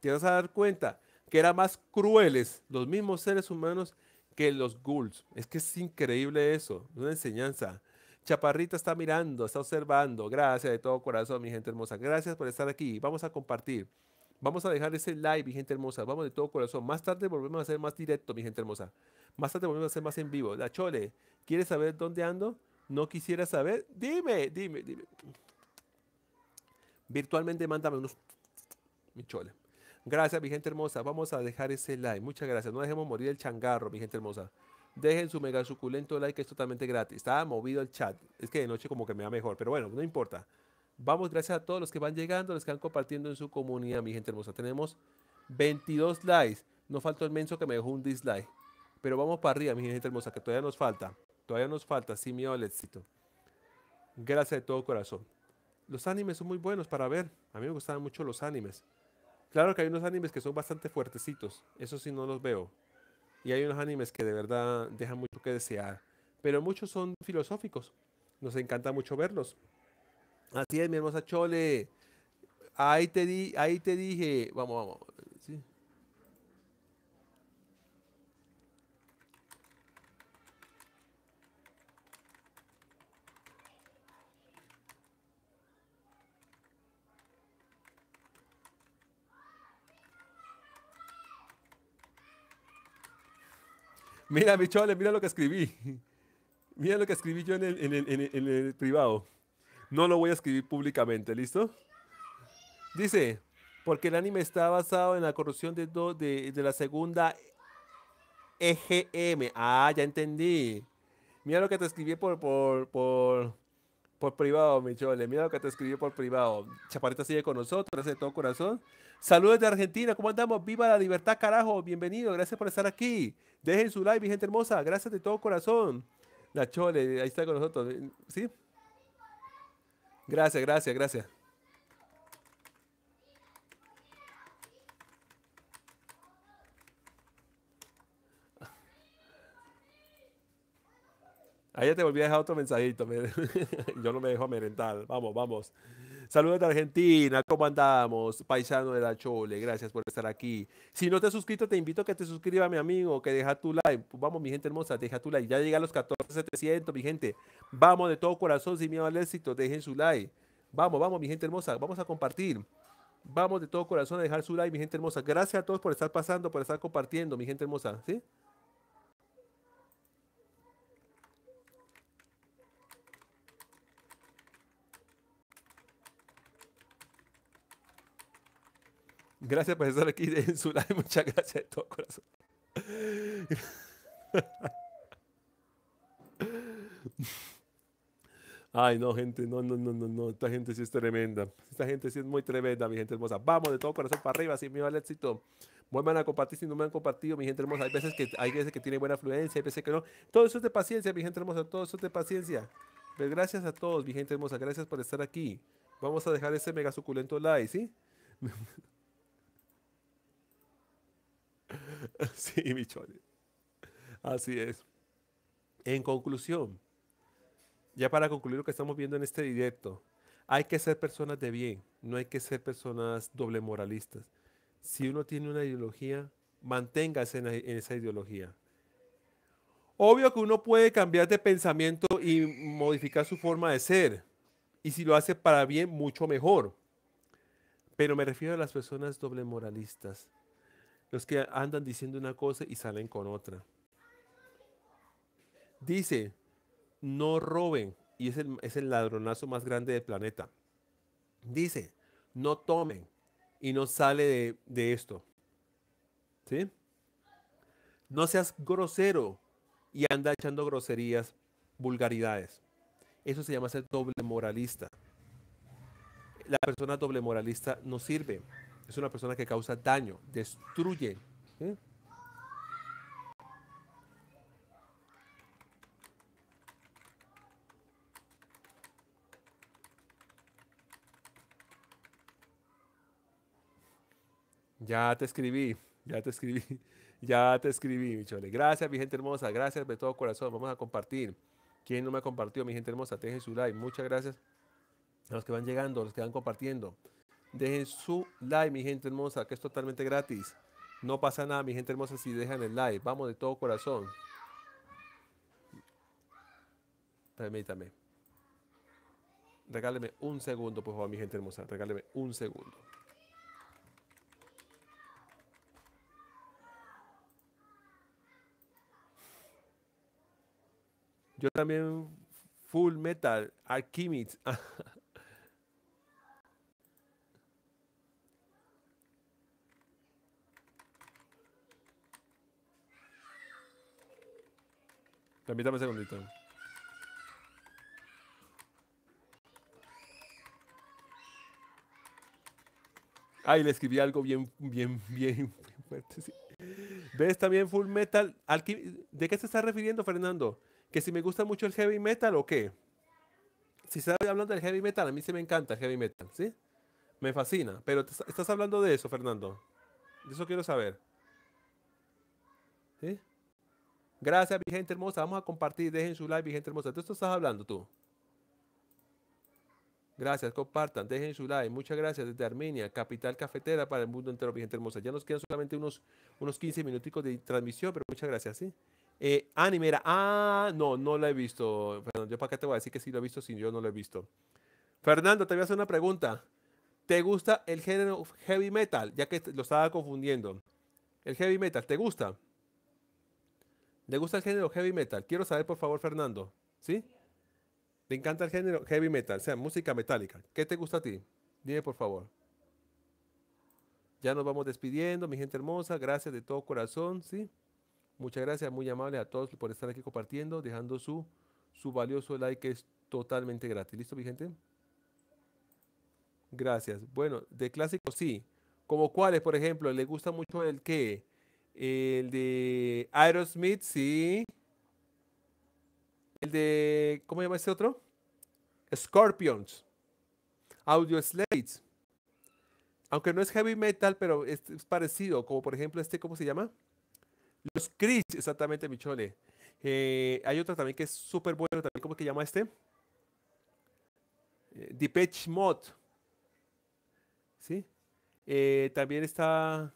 Te vas a dar cuenta que eran más crueles los mismos seres humanos que los ghouls. Es que es increíble eso, una enseñanza. Chaparrita está mirando, está observando. Gracias de todo corazón, mi gente hermosa. Gracias por estar aquí. Vamos a compartir. Vamos a dejar ese live, mi gente hermosa. Vamos de todo corazón. Más tarde volvemos a hacer más directo, mi gente hermosa. Más tarde volvemos a hacer más en vivo. La Chole, ¿quieres saber dónde ando? ¿No quisiera saber? Dime, dime, dime. Virtualmente mándame unos... Mi Chole. Gracias, mi gente hermosa. Vamos a dejar ese like. Muchas gracias. No dejemos morir el changarro, mi gente hermosa. Dejen su mega suculento like, que es totalmente gratis. Estaba movido el chat. Es que de noche como que me va mejor, pero bueno, no importa. Vamos, gracias a todos los que van llegando, los que van compartiendo en su comunidad, mi gente hermosa. Tenemos 22 likes. No faltó el menso que me dejó un dislike. Pero vamos para arriba, mi gente hermosa, que todavía nos falta. Todavía nos falta, sin miedo al éxito. Gracias de todo corazón. Los animes son muy buenos para ver. A mí me gustan mucho los animes. Claro que hay unos animes que son bastante fuertecitos. Eso sí no los veo. Y hay unos animes que de verdad dejan mucho que desear. Pero muchos son filosóficos. Nos encanta mucho verlos. Así es, mi hermosa Chole. Ahí te, di, ahí te dije. Vamos, vamos. Mira, mi Chole, mira lo que escribí. Mira lo que escribí yo en el, en el privado. No lo voy a escribir públicamente, ¿listo? Dice, porque el anime está basado en la corrupción de, de, la segunda EGM. Ah, ya entendí. Mira lo que te escribí por, por, por, por privado, mi chole. Mira lo que te escribí por privado. Chaparita sigue con nosotros, gracias de todo corazón. Saludos de Argentina, ¿cómo andamos? Viva la libertad, carajo. Bienvenido, gracias por estar aquí. Dejen su like, mi gente hermosa. Gracias de todo corazón. La chole, ahí está con nosotros. ¿Sí? Gracias, gracias, gracias. Ahí ya te volví a dejar otro mensajito. Yo no me dejo merendar. Vamos, vamos. Saludos de Argentina, ¿cómo andamos? Paisano de la Chole, gracias por estar aquí. Si no te has suscrito, te invito a que te suscribas, mi amigo, que deja tu like. Vamos, mi gente hermosa, deja tu like. Ya llega a los 14,700, mi gente. Vamos de todo corazón, sin miedo al éxito, dejen su like. Vamos, vamos, mi gente hermosa, vamos a compartir. Vamos de todo corazón a dejar su like, mi gente hermosa. Gracias a todos por estar pasando, por estar compartiendo, mi gente hermosa, ¿sí? Gracias por estar aquí en su live. Muchas gracias de todo corazón. Ay, no, gente, no, no, no, no, no. Esta gente sí es tremenda. Esta gente sí es muy tremenda, mi gente hermosa. Vamos de todo corazón para arriba, Sí, miedo el éxito. Vuelvan a compartir si no me han compartido, mi gente hermosa. Hay veces que hay veces que tiene buena afluencia, hay veces que no. Todo eso es de paciencia, mi gente hermosa. Todo eso es de paciencia. Pero pues gracias a todos, mi gente hermosa. Gracias por estar aquí. Vamos a dejar ese mega suculento like, ¿sí? sí, bichones. Así es. En conclusión, ya para concluir lo que estamos viendo en este directo, hay que ser personas de bien, no hay que ser personas doble moralistas. Si uno tiene una ideología, manténgase en esa ideología. Obvio que uno puede cambiar de pensamiento y modificar su forma de ser. Y si lo hace para bien, mucho mejor. Pero me refiero a las personas doble moralistas los que andan diciendo una cosa y salen con otra. Dice, no roben, y es el, es el ladronazo más grande del planeta. Dice, no tomen, y no sale de, esto. ¿Sí? No seas grosero y anda echando groserías, vulgaridades. Eso se llama ser doble moralista. La persona doble moralista no sirve es una persona que causa daño, destruye. ¿eh? Ya te escribí, ya te escribí, ya te escribí, Michole. Gracias, mi gente hermosa, gracias de todo corazón. Vamos a compartir. ¿Quién no me ha compartido, mi gente hermosa? Dejen su like. Muchas gracias a los que van llegando, a los que van compartiendo. Dejen su like, mi gente hermosa, que es totalmente gratis. No pasa nada, mi gente hermosa, si dejan el like. Vamos de todo corazón. Permítame. Regáleme un segundo, por favor, mi gente hermosa. Regáleme un segundo. Yo también Full Metal Archimedes. Permítame un segundito. Ay, le escribí algo bien, bien, bien fuerte. ¿Ves también Full Metal? ¿De qué se está refiriendo, Fernando? ¿Que si me gusta mucho el heavy metal o qué? Si se está hablando del heavy metal, a mí se me encanta el heavy metal, ¿sí? Me fascina. Pero estás hablando de eso, Fernando. De eso quiero saber. ¿Sí? Gracias, mi hermosa. Vamos a compartir. Dejen su like, mi hermosa. ¿De esto estás hablando tú? Gracias, compartan, dejen su like. Muchas gracias desde Armenia, capital cafetera para el mundo entero, vigente hermosa. Ya nos quedan solamente unos, unos 15 minuticos de transmisión, pero muchas gracias, ¿sí? Eh, ah, no, no la he visto. Fernando, yo para qué te voy a decir que sí lo he visto, si yo no lo he visto. Fernando, te voy a hacer una pregunta. ¿Te gusta el género heavy metal? Ya que lo estaba confundiendo. ¿El heavy metal te gusta? ¿Le gusta el género heavy metal? Quiero saber, por favor, Fernando. ¿Sí? Le encanta el género heavy metal, o sea, música metálica. ¿Qué te gusta a ti? Dime, por favor. Ya nos vamos despidiendo, mi gente hermosa. Gracias de todo corazón, ¿sí? Muchas gracias, muy amable a todos por estar aquí compartiendo, dejando su, su valioso like que es totalmente gratis. ¿Listo, mi gente? Gracias. Bueno, de clásicos sí. Como cuáles, por ejemplo, le gusta mucho el qué? El de Aerosmith, sí. El de, ¿cómo llama este otro? Scorpions. Audio Slates. Aunque no es heavy metal, pero es, parecido. Como por ejemplo este, ¿cómo se llama? Los Chris exactamente, Michole. Eh, hay otro también que es súper bueno, también, ¿cómo se llama este? Eh, Depeche Mod. ¿Sí? Eh, también está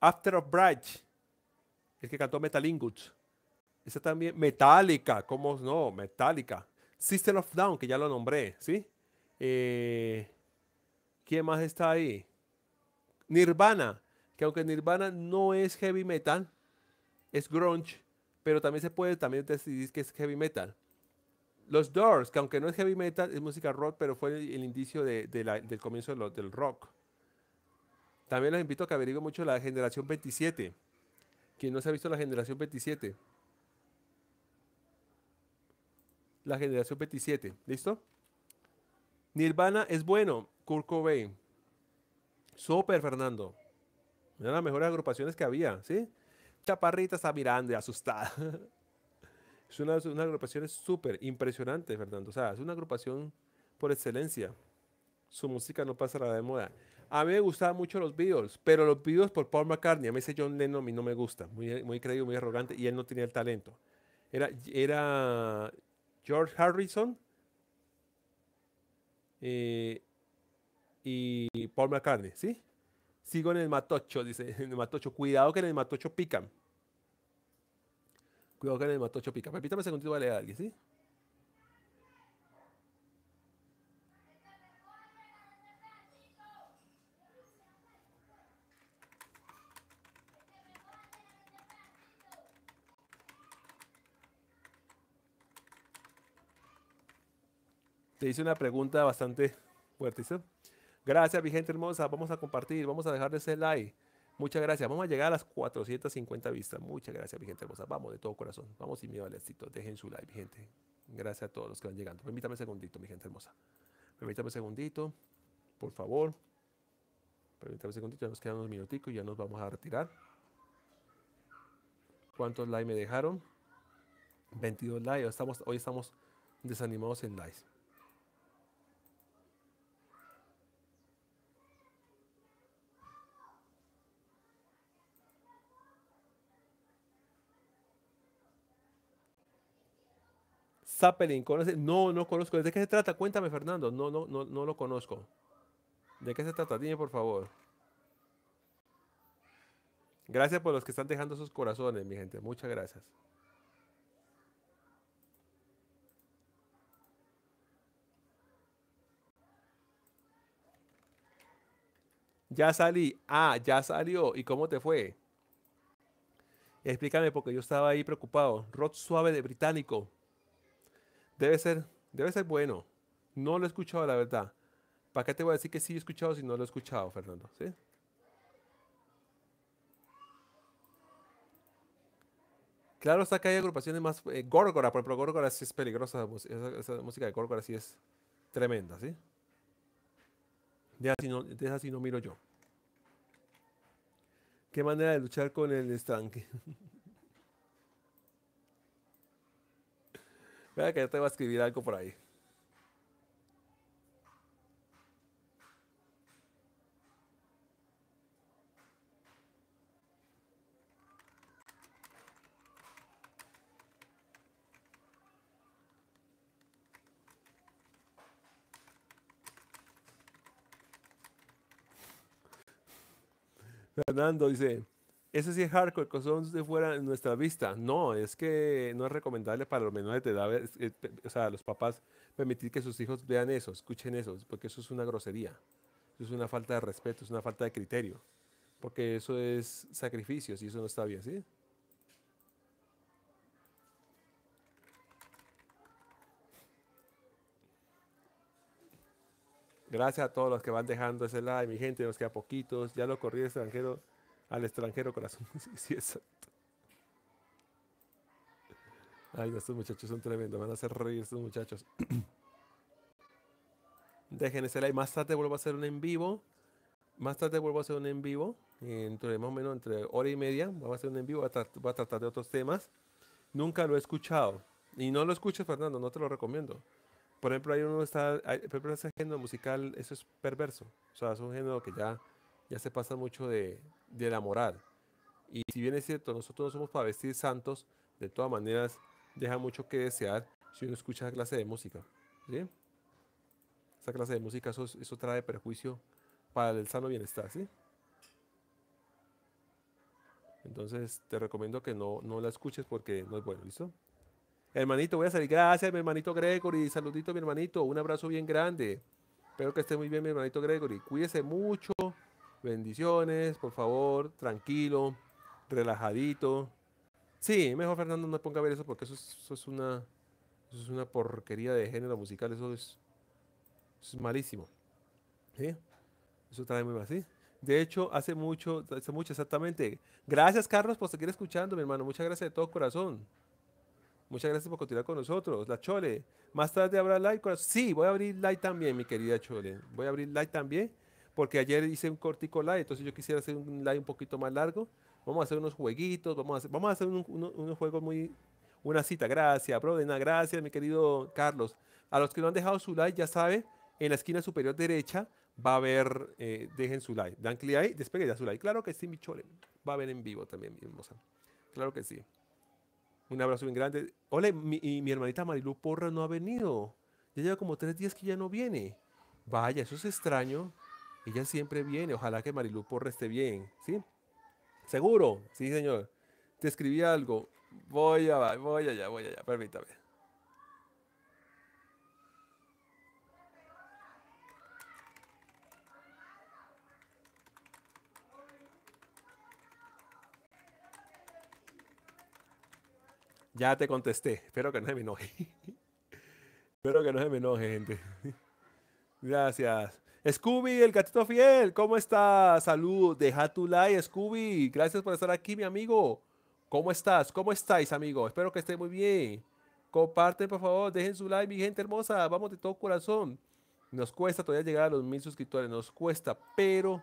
After of Bridge, el que cantó Metal Esa también, Metallica, ¿cómo no? Metallica. System of Down, que ya lo nombré, ¿sí? Eh, ¿Quién más está ahí? Nirvana, que aunque Nirvana no es heavy metal, es grunge, pero también se puede también decidir que es heavy metal. Los Doors, que aunque no es heavy metal, es música rock, pero fue el, indicio del comienzo del rock. También les invito a que averigüen mucho la generación 27. ¿Quién no se ha visto la generación 27. La generación 27. ¿Listo? Nirvana es bueno. Kurt Cobain. Super Fernando. Una de las mejores agrupaciones que había, ¿sí? Chaparrita está mirando y asustada. es una, una agrupación súper impresionante, Fernando. O sea, es una agrupación por excelencia. Su música no pasa nada de moda. A mí me gustaban mucho los Beatles, pero los videos por Paul McCartney. A mí ese John Lennon mí no me gusta. Muy, muy creído, muy arrogante y él no tenía el talento. Era, era George Harrison eh, y Paul McCartney, ¿sí? Sigo en el matocho, dice, en el matocho. Cuidado que en el matocho pican. Cuidado que en el matocho pican. Repítame un segundito, vale a alguien, ¿sí? hice una pregunta bastante fuerte. Gracias, mi gente hermosa. Vamos a compartir, vamos a dejar ese like. Muchas gracias. Vamos a llegar a las 450 vistas. Muchas gracias, mi gente hermosa. Vamos de todo corazón. Vamos y miedo al Dejen su like, mi gente. Gracias a todos los que van llegando. Permítame un segundito, mi gente hermosa. Permítame un segundito, por favor. Permítame un segundito. Ya nos quedan unos minuticos y ya nos vamos a retirar. ¿Cuántos likes me dejaron? 22 likes. hoy estamos desanimados en likes. Zeppelin, No, no conozco. ¿De qué se trata? Cuéntame, Fernando. No, no, no, no lo conozco. ¿De qué se trata? Dime, por favor. Gracias por los que están dejando sus corazones, mi gente. Muchas gracias. Ya salí. Ah, ya salió. ¿Y cómo te fue? Explícame porque yo estaba ahí preocupado. Rod suave de británico. Debe ser, debe ser bueno. No lo he escuchado, la verdad. ¿Para qué te voy a decir que sí he escuchado si no lo he escuchado, Fernando? Claro está que hay agrupaciones más... Eh, Gorgora, por ejemplo, Gorgora sí es peligrosa. Pues, esa, música de Gorgora sí es tremenda, ¿sí? De esa así no miro yo. Qué manera de luchar con el estanque. Vea que yo te voy a escribir algo por ahí. Fernando dice, eso sí es hardcore, que son de fuera de nuestra vista. No, es que no es recomendable para los menores de edad, eh, o sea, los papás permitir que sus hijos vean eso, escuchen eso, porque eso es una grosería, eso es una falta de respeto, es una falta de criterio, porque eso es sacrificios y eso no está bien, ¿sí? Gracias a todos los que van dejando ese like, mi gente, nos queda poquitos. Ya lo corrí extranjero al extranjero, corazón. sí, exacto. Ay, estos muchachos son tremendos. Van a hacer reír estos muchachos. Dejen ese like. Más tarde vuelvo a hacer un en vivo. Más tarde vuelvo a hacer un en vivo. Entre más o menos entre hora y media. va a hacer un en vivo. Voy a, tratar, de otros temas. Nunca lo he escuchado. Y no lo escuches, Fernando. No te lo recomiendo. Por ejemplo, hay uno está. Hay, por ejemplo, ese género musical. Eso es perverso. O sea, es un género que ya, ya se pasa mucho de, de la moral. Y si bien es cierto, nosotros no somos para vestir santos, de todas maneras deja mucho que desear si uno escucha esa clase de música. ¿sí? Esa clase de música, eso, trae perjuicio para el sano bienestar. ¿sí? Entonces te recomiendo que no, no la escuches porque no es bueno, ¿listo? Hermanito, voy a salir. Gracias, mi hermanito Gregory. Saludito, mi hermanito. Un abrazo bien grande. Espero que esté muy bien, mi hermanito Gregory. Cuídese mucho. Bendiciones, por favor, tranquilo, relajadito. Sí, mejor Fernando no ponga a ver eso porque eso es, eso es una eso es una porquería de género musical, eso es, es malísimo. ¿Sí? Eso trae muy mal, De hecho, hace mucho, hace mucho exactamente. Gracias, Carlos, por seguir escuchando, mi hermano. Muchas gracias de todo corazón. Muchas gracias por continuar con nosotros. La Chole, más tarde habrá live. Sí, voy a abrir live también, mi querida Chole. Voy a abrir live también porque ayer hice un cortico live, entonces yo quisiera hacer un live un poquito más largo. Vamos a hacer unos jueguitos, vamos a hacer, vamos a hacer un, juego unos muy... Una cita, gracias, Brodena, gracias, mi querido Carlos. A los que no han dejado su like, ya saben, en la esquina superior derecha va a haber, eh, dejen su like, dan clic ahí, despegue ya su like. Claro que sí, mi chole, va a haber en vivo también, mi hermosa. Claro que sí. Un abrazo bien grande. Hola, mi, y mi hermanita Marilu Porra no ha venido. Ya lleva como tres días que ya no viene. Vaya, eso es extraño. Ella siempre viene. Ojalá que Marilu porreste esté bien, ¿sí? Seguro, sí, señor. Te escribí algo. Voy a, voy allá, voy allá, permítame. Ya te contesté. Espero que no se me enoje. Espero que no se me enoje, gente. Gracias. Scooby, el gatito fiel, ¿cómo estás? Salud, deja tu like, Scooby. Gracias por estar aquí, mi amigo. ¿Cómo estás? ¿Cómo estáis, amigo? Espero que esté muy bien. Comparten, por favor, dejen su like, mi gente hermosa. Vamos de todo corazón. Nos cuesta todavía llegar a los mil suscriptores, nos cuesta, pero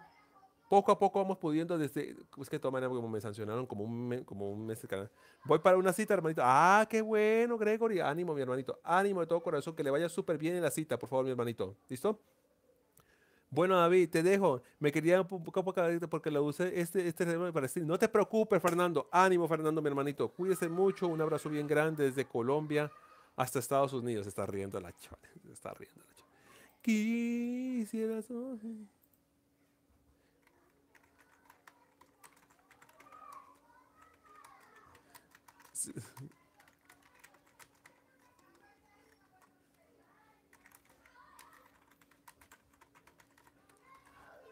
poco a poco vamos pudiendo desde... Es que de todas maneras, me sancionaron como un, como un mes canal. Voy para una cita, hermanito. Ah, qué bueno, Gregory. Ánimo, mi hermanito. Ánimo de todo corazón. Que le vaya súper bien en la cita, por favor, mi hermanito. ¿Listo? Bueno, David, te dejo. Me quería un poco porque lo usé este, este para decir. No te preocupes, Fernando. Ánimo, Fernando, mi hermanito. Cuídese mucho. Un abrazo bien grande desde Colombia hasta Estados Unidos. Está riendo la chava. Está riendo la chava. Quisiera.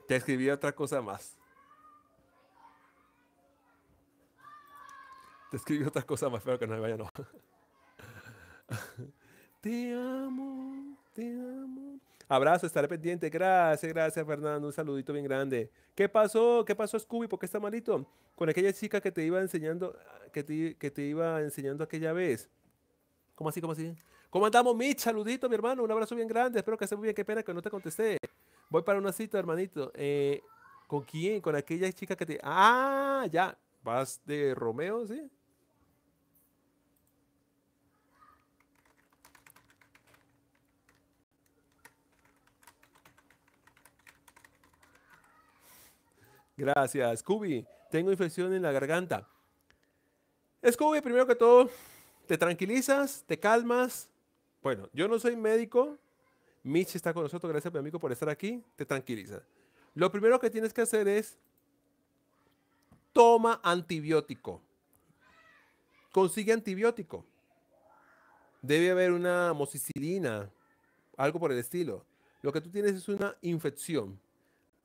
Te escribí otra cosa más. Te escribí otra cosa más, pero que no me vaya, no. te amo, te amo. Abrazo, estaré pendiente. Gracias, gracias, Fernando. Un saludito bien grande. ¿Qué pasó? ¿Qué pasó, Scooby? ¿Por qué está malito? Con aquella chica que te iba enseñando, que que te iba enseñando aquella vez. ¿Cómo así? ¿Cómo así? ¿Cómo andamos, Mitch? Saludito, mi hermano. Un abrazo bien grande. Espero que estés muy bien. Qué pena que no te contesté. Voy para una cita, hermanito. Eh, ¿Con quién? Con aquella chica que te. ¡Ah! Ya. ¿Vas de Romeo, sí? Gracias, Scooby. Tengo infección en la garganta. Scooby, primero que todo, te tranquilizas, te calmas. Bueno, yo no soy médico, Mitch está con nosotros, gracias mi amigo por estar aquí, te tranquiliza. Lo primero que tienes que hacer es toma antibiótico. Consigue antibiótico. Debe haber una mosicilina, algo por el estilo. Lo que tú tienes es una infección.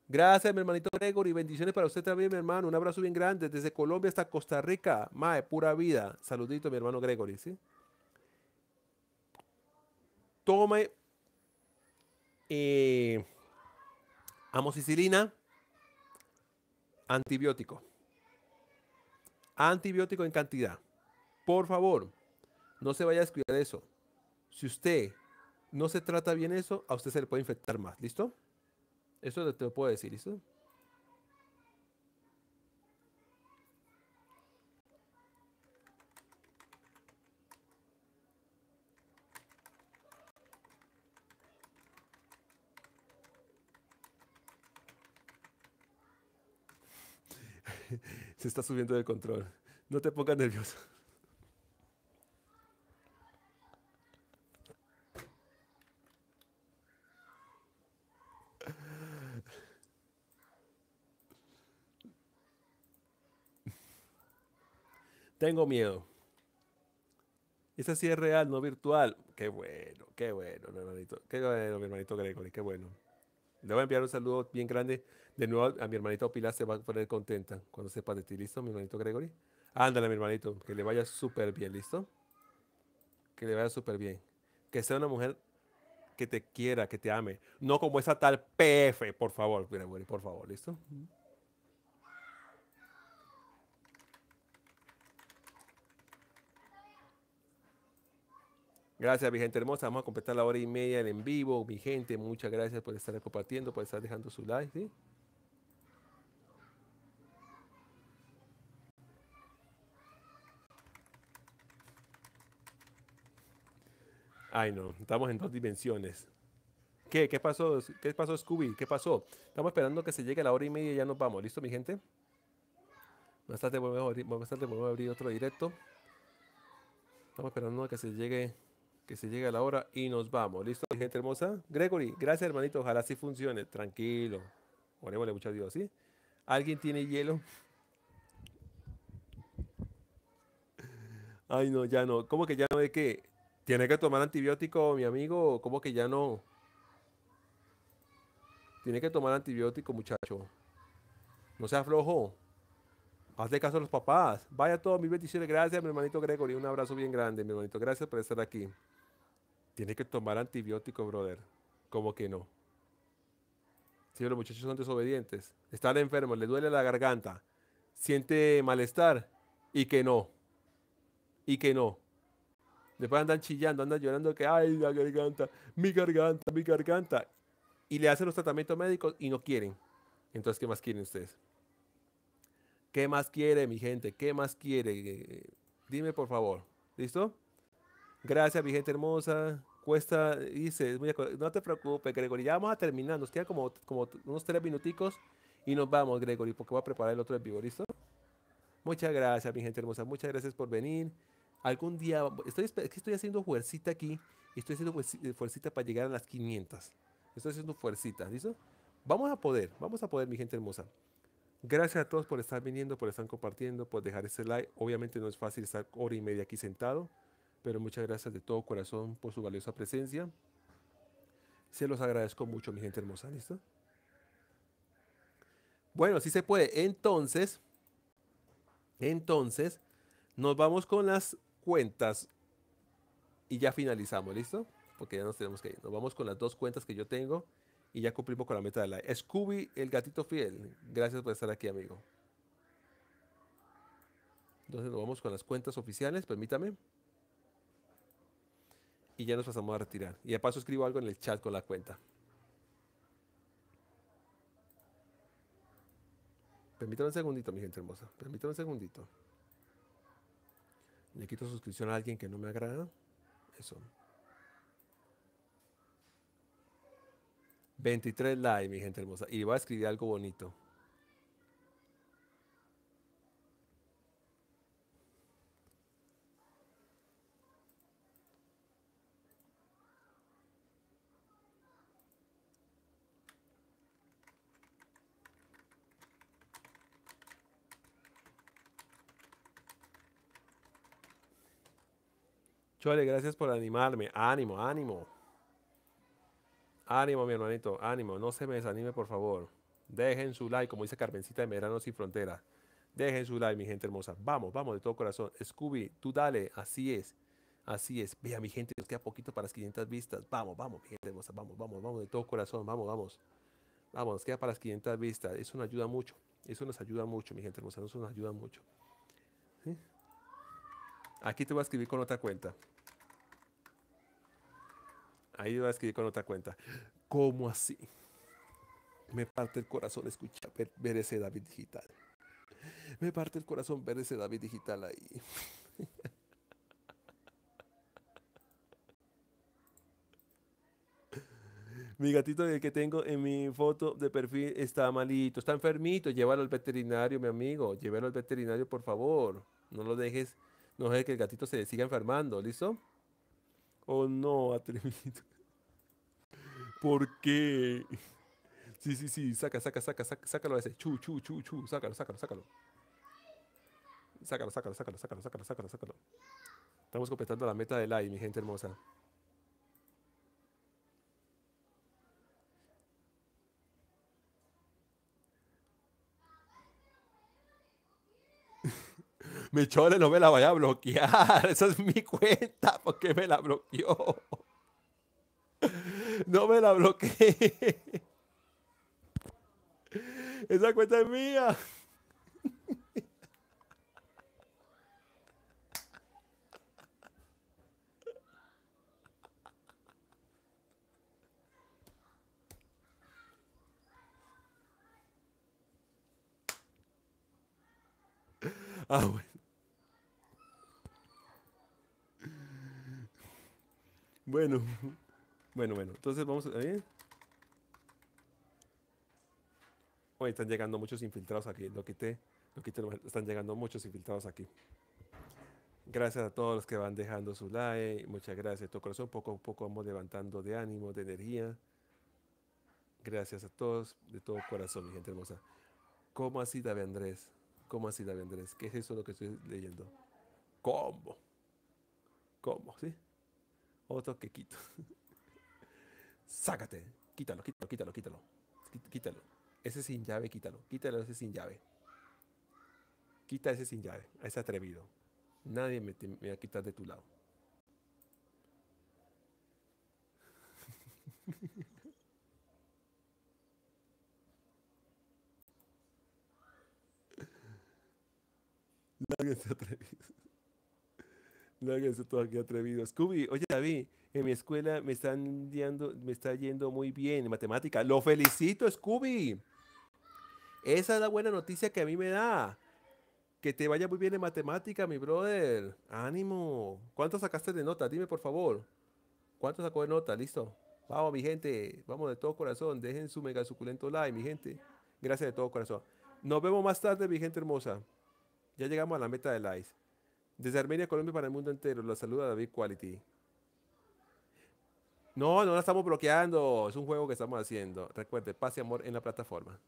Gracias, mi hermanito Gregory. Bendiciones para usted también, mi hermano. Un abrazo bien grande desde Colombia hasta Costa Rica. Mae, pura vida. Saludito, mi hermano Gregory, ¿sí? Tome eh, amoxicilina, antibiótico. Antibiótico en cantidad. Por favor, no se vaya a descuidar eso. Si usted no se trata bien eso, a usted se le puede infectar más. ¿Listo? Eso te lo puedo decir, ¿listo? se está subiendo de control. No te pongas nervioso. Tengo miedo. Esa sí es real, no virtual. Qué bueno, qué bueno, mi hermanito. Qué bueno, mi hermanito Gregory, qué bueno. Le voy a enviar un saludo bien grande de nuevo a mi hermanito Pilar, se va a poner contenta cuando sepa de ti, ¿listo, mi hermanito Gregory? Ándale, mi hermanito, que le vaya súper bien, ¿listo? Que le vaya súper bien. Que sea una mujer que te quiera, que te ame. No como esa tal PF, por favor, Gregory, por favor, ¿listo? Gracias, mi gente hermosa. Vamos a completar la hora y media en vivo. Mi gente, muchas gracias por estar compartiendo, por estar dejando su like. Ay, no, estamos en dos dimensiones. ¿Qué? ¿Qué pasó? ¿Qué pasó, Scooby? ¿Qué pasó? Estamos esperando que se llegue a la hora y media y ya nos vamos. ¿Listo, mi gente? Más a abrir, a abrir otro directo. Estamos esperando que se llegue que se llegue la hora y nos vamos. ¿Listo, gente hermosa? Gregory, gracias, hermanito. Ojalá sí funcione. Tranquilo. Ponémosle mucho a Dios, ¿sí? ¿Alguien tiene hielo? Ay, no, ya no. ¿Cómo que ya no de qué? ¿Tiene que tomar antibiótico, mi amigo? ¿Cómo que ya no? Tiene que tomar antibiótico, muchacho. No seas flojo. Hazle caso a los papás. Vaya todo, mil bendiciones. Gracias, mi hermanito Gregory. Un abrazo bien grande, mi hermanito. Gracias por estar aquí. Tiene que tomar antibiótico, brother. Como que no. Si sí, los muchachos son desobedientes, están enfermos, le duele la garganta, siente malestar y que no. Y que no. Después andan chillando, andan llorando que, ay, la garganta, mi garganta, mi garganta. Y le hacen los tratamientos médicos y no quieren. Entonces, ¿qué más quieren ustedes? ¿Qué más quiere mi gente? ¿Qué más quiere? Dime por favor. ¿Listo? Gracias, mi gente hermosa cuesta, dice, no te preocupes, Gregory, ya vamos a terminar, nos quedan como, como unos tres minuticos y nos vamos, Gregory, porque voy a preparar el otro en ¿listo? Muchas gracias, mi gente hermosa, muchas gracias por venir. Algún día, estoy, es que estoy haciendo fuercita aquí, y estoy haciendo eh, fuercita para llegar a las 500. Estoy haciendo fuercita, ¿listo? Vamos a poder, vamos a poder, mi gente hermosa. Gracias a todos por estar viniendo, por estar compartiendo, por dejar ese like. Obviamente no es fácil estar hora y media aquí sentado pero muchas gracias de todo corazón por su valiosa presencia. Se los agradezco mucho, mi gente hermosa, ¿listo? Bueno, si se puede. Entonces, entonces, nos vamos con las cuentas y ya finalizamos, ¿listo? Porque ya nos tenemos que ir. Nos vamos con las dos cuentas que yo tengo y ya cumplimos con la meta de la Scooby, el gatito fiel. Gracias por estar aquí, amigo. Entonces nos vamos con las cuentas oficiales, permítame y ya nos pasamos a retirar. Y de paso escribo algo en el chat con la cuenta. Permítame un segundito, mi gente hermosa. Permítame un segundito. Le quito suscripción a alguien que no me agrada. Eso. 23 likes, mi gente hermosa. Y voy a escribir algo bonito. gracias por animarme. Ánimo, ánimo. Ánimo, mi hermanito. Ánimo. No se me desanime, por favor. Dejen su like, como dice Carmencita de Medrano Sin Frontera. Dejen su like, mi gente hermosa. Vamos, vamos de todo corazón. Scooby, tú dale. Así es. Así es. Vea, mi gente, nos queda poquito para las 500 vistas. Vamos, vamos, mi gente hermosa. Vamos, vamos, vamos de todo corazón. Vamos, vamos. Vamos, nos queda para las 500 vistas. Eso nos ayuda mucho. Eso nos ayuda mucho, mi gente hermosa. Eso nos ayuda mucho. Aquí te voy a escribir con otra cuenta. Ahí va a escribir con otra cuenta. ¿Cómo así? Me parte el corazón escuchar, ver, ese David digital. Me parte el corazón ver ese David digital ahí. mi gatito el que tengo en mi foto de perfil está malito, está enfermito, llévalo al veterinario, mi amigo, llévalo al veterinario, por favor. No lo dejes, no dejes que el gatito se siga enfermando, ¿listo? Oh no, atrevido. ¿Por qué? Sí, sí, sí, saca, saca, saca, saca sácalo a ese. Chu, chu, chu, chu, sácalo, sácalo, sácalo. Sácalo, sácalo, sácalo, sácalo, sácalo, sácalo, sácalo. Estamos completando la meta del like, mi gente hermosa. Michole, chole no me la vaya a bloquear. Esa es mi cuenta porque me la bloqueó. No me la bloqueé. Esa cuenta es mía. Ah, Bueno, bueno, bueno. Entonces vamos a... ver. ¿eh? Hoy están llegando muchos infiltrados aquí. Lo quité, lo quité. Están llegando muchos infiltrados aquí. Gracias a todos los que van dejando su like. Muchas gracias. todo corazón poco a poco vamos levantando de ánimo, de energía. Gracias a todos, de todo corazón, mi gente hermosa. ¿Cómo así, David Andrés? ¿Cómo así, David Andrés? ¿Qué es eso lo que estoy leyendo? ¿Cómo? ¿Cómo? ¿Sí? Otro que quito. Sácate. Quítalo, quítalo, quítalo, quítalo. Quítalo. Ese sin llave, quítalo. Quítalo ese sin llave. Quita ese sin llave. Ese atrevido. Nadie me, va a quitar de tu lado. Nadie se atrevido. No todo aquí atrevido. Scooby, oye David, en mi escuela me están yendo, me está yendo muy bien en matemática. Lo felicito, Scooby. Esa es la buena noticia que a mí me da. Que te vaya muy bien en matemática, mi brother. Ánimo. ¿Cuánto sacaste de nota? Dime, por favor. ¿Cuánto sacó de nota? Listo. Vamos, mi gente. Vamos de todo corazón. Dejen su mega suculento like, mi gente. Gracias de todo corazón. Nos vemos más tarde, mi gente hermosa. Ya llegamos a la meta de likes. Desde Armenia, Colombia, para el mundo entero. Los saluda David Quality. No, no la estamos bloqueando. Es un juego que estamos haciendo. Recuerde, paz y amor en la plataforma.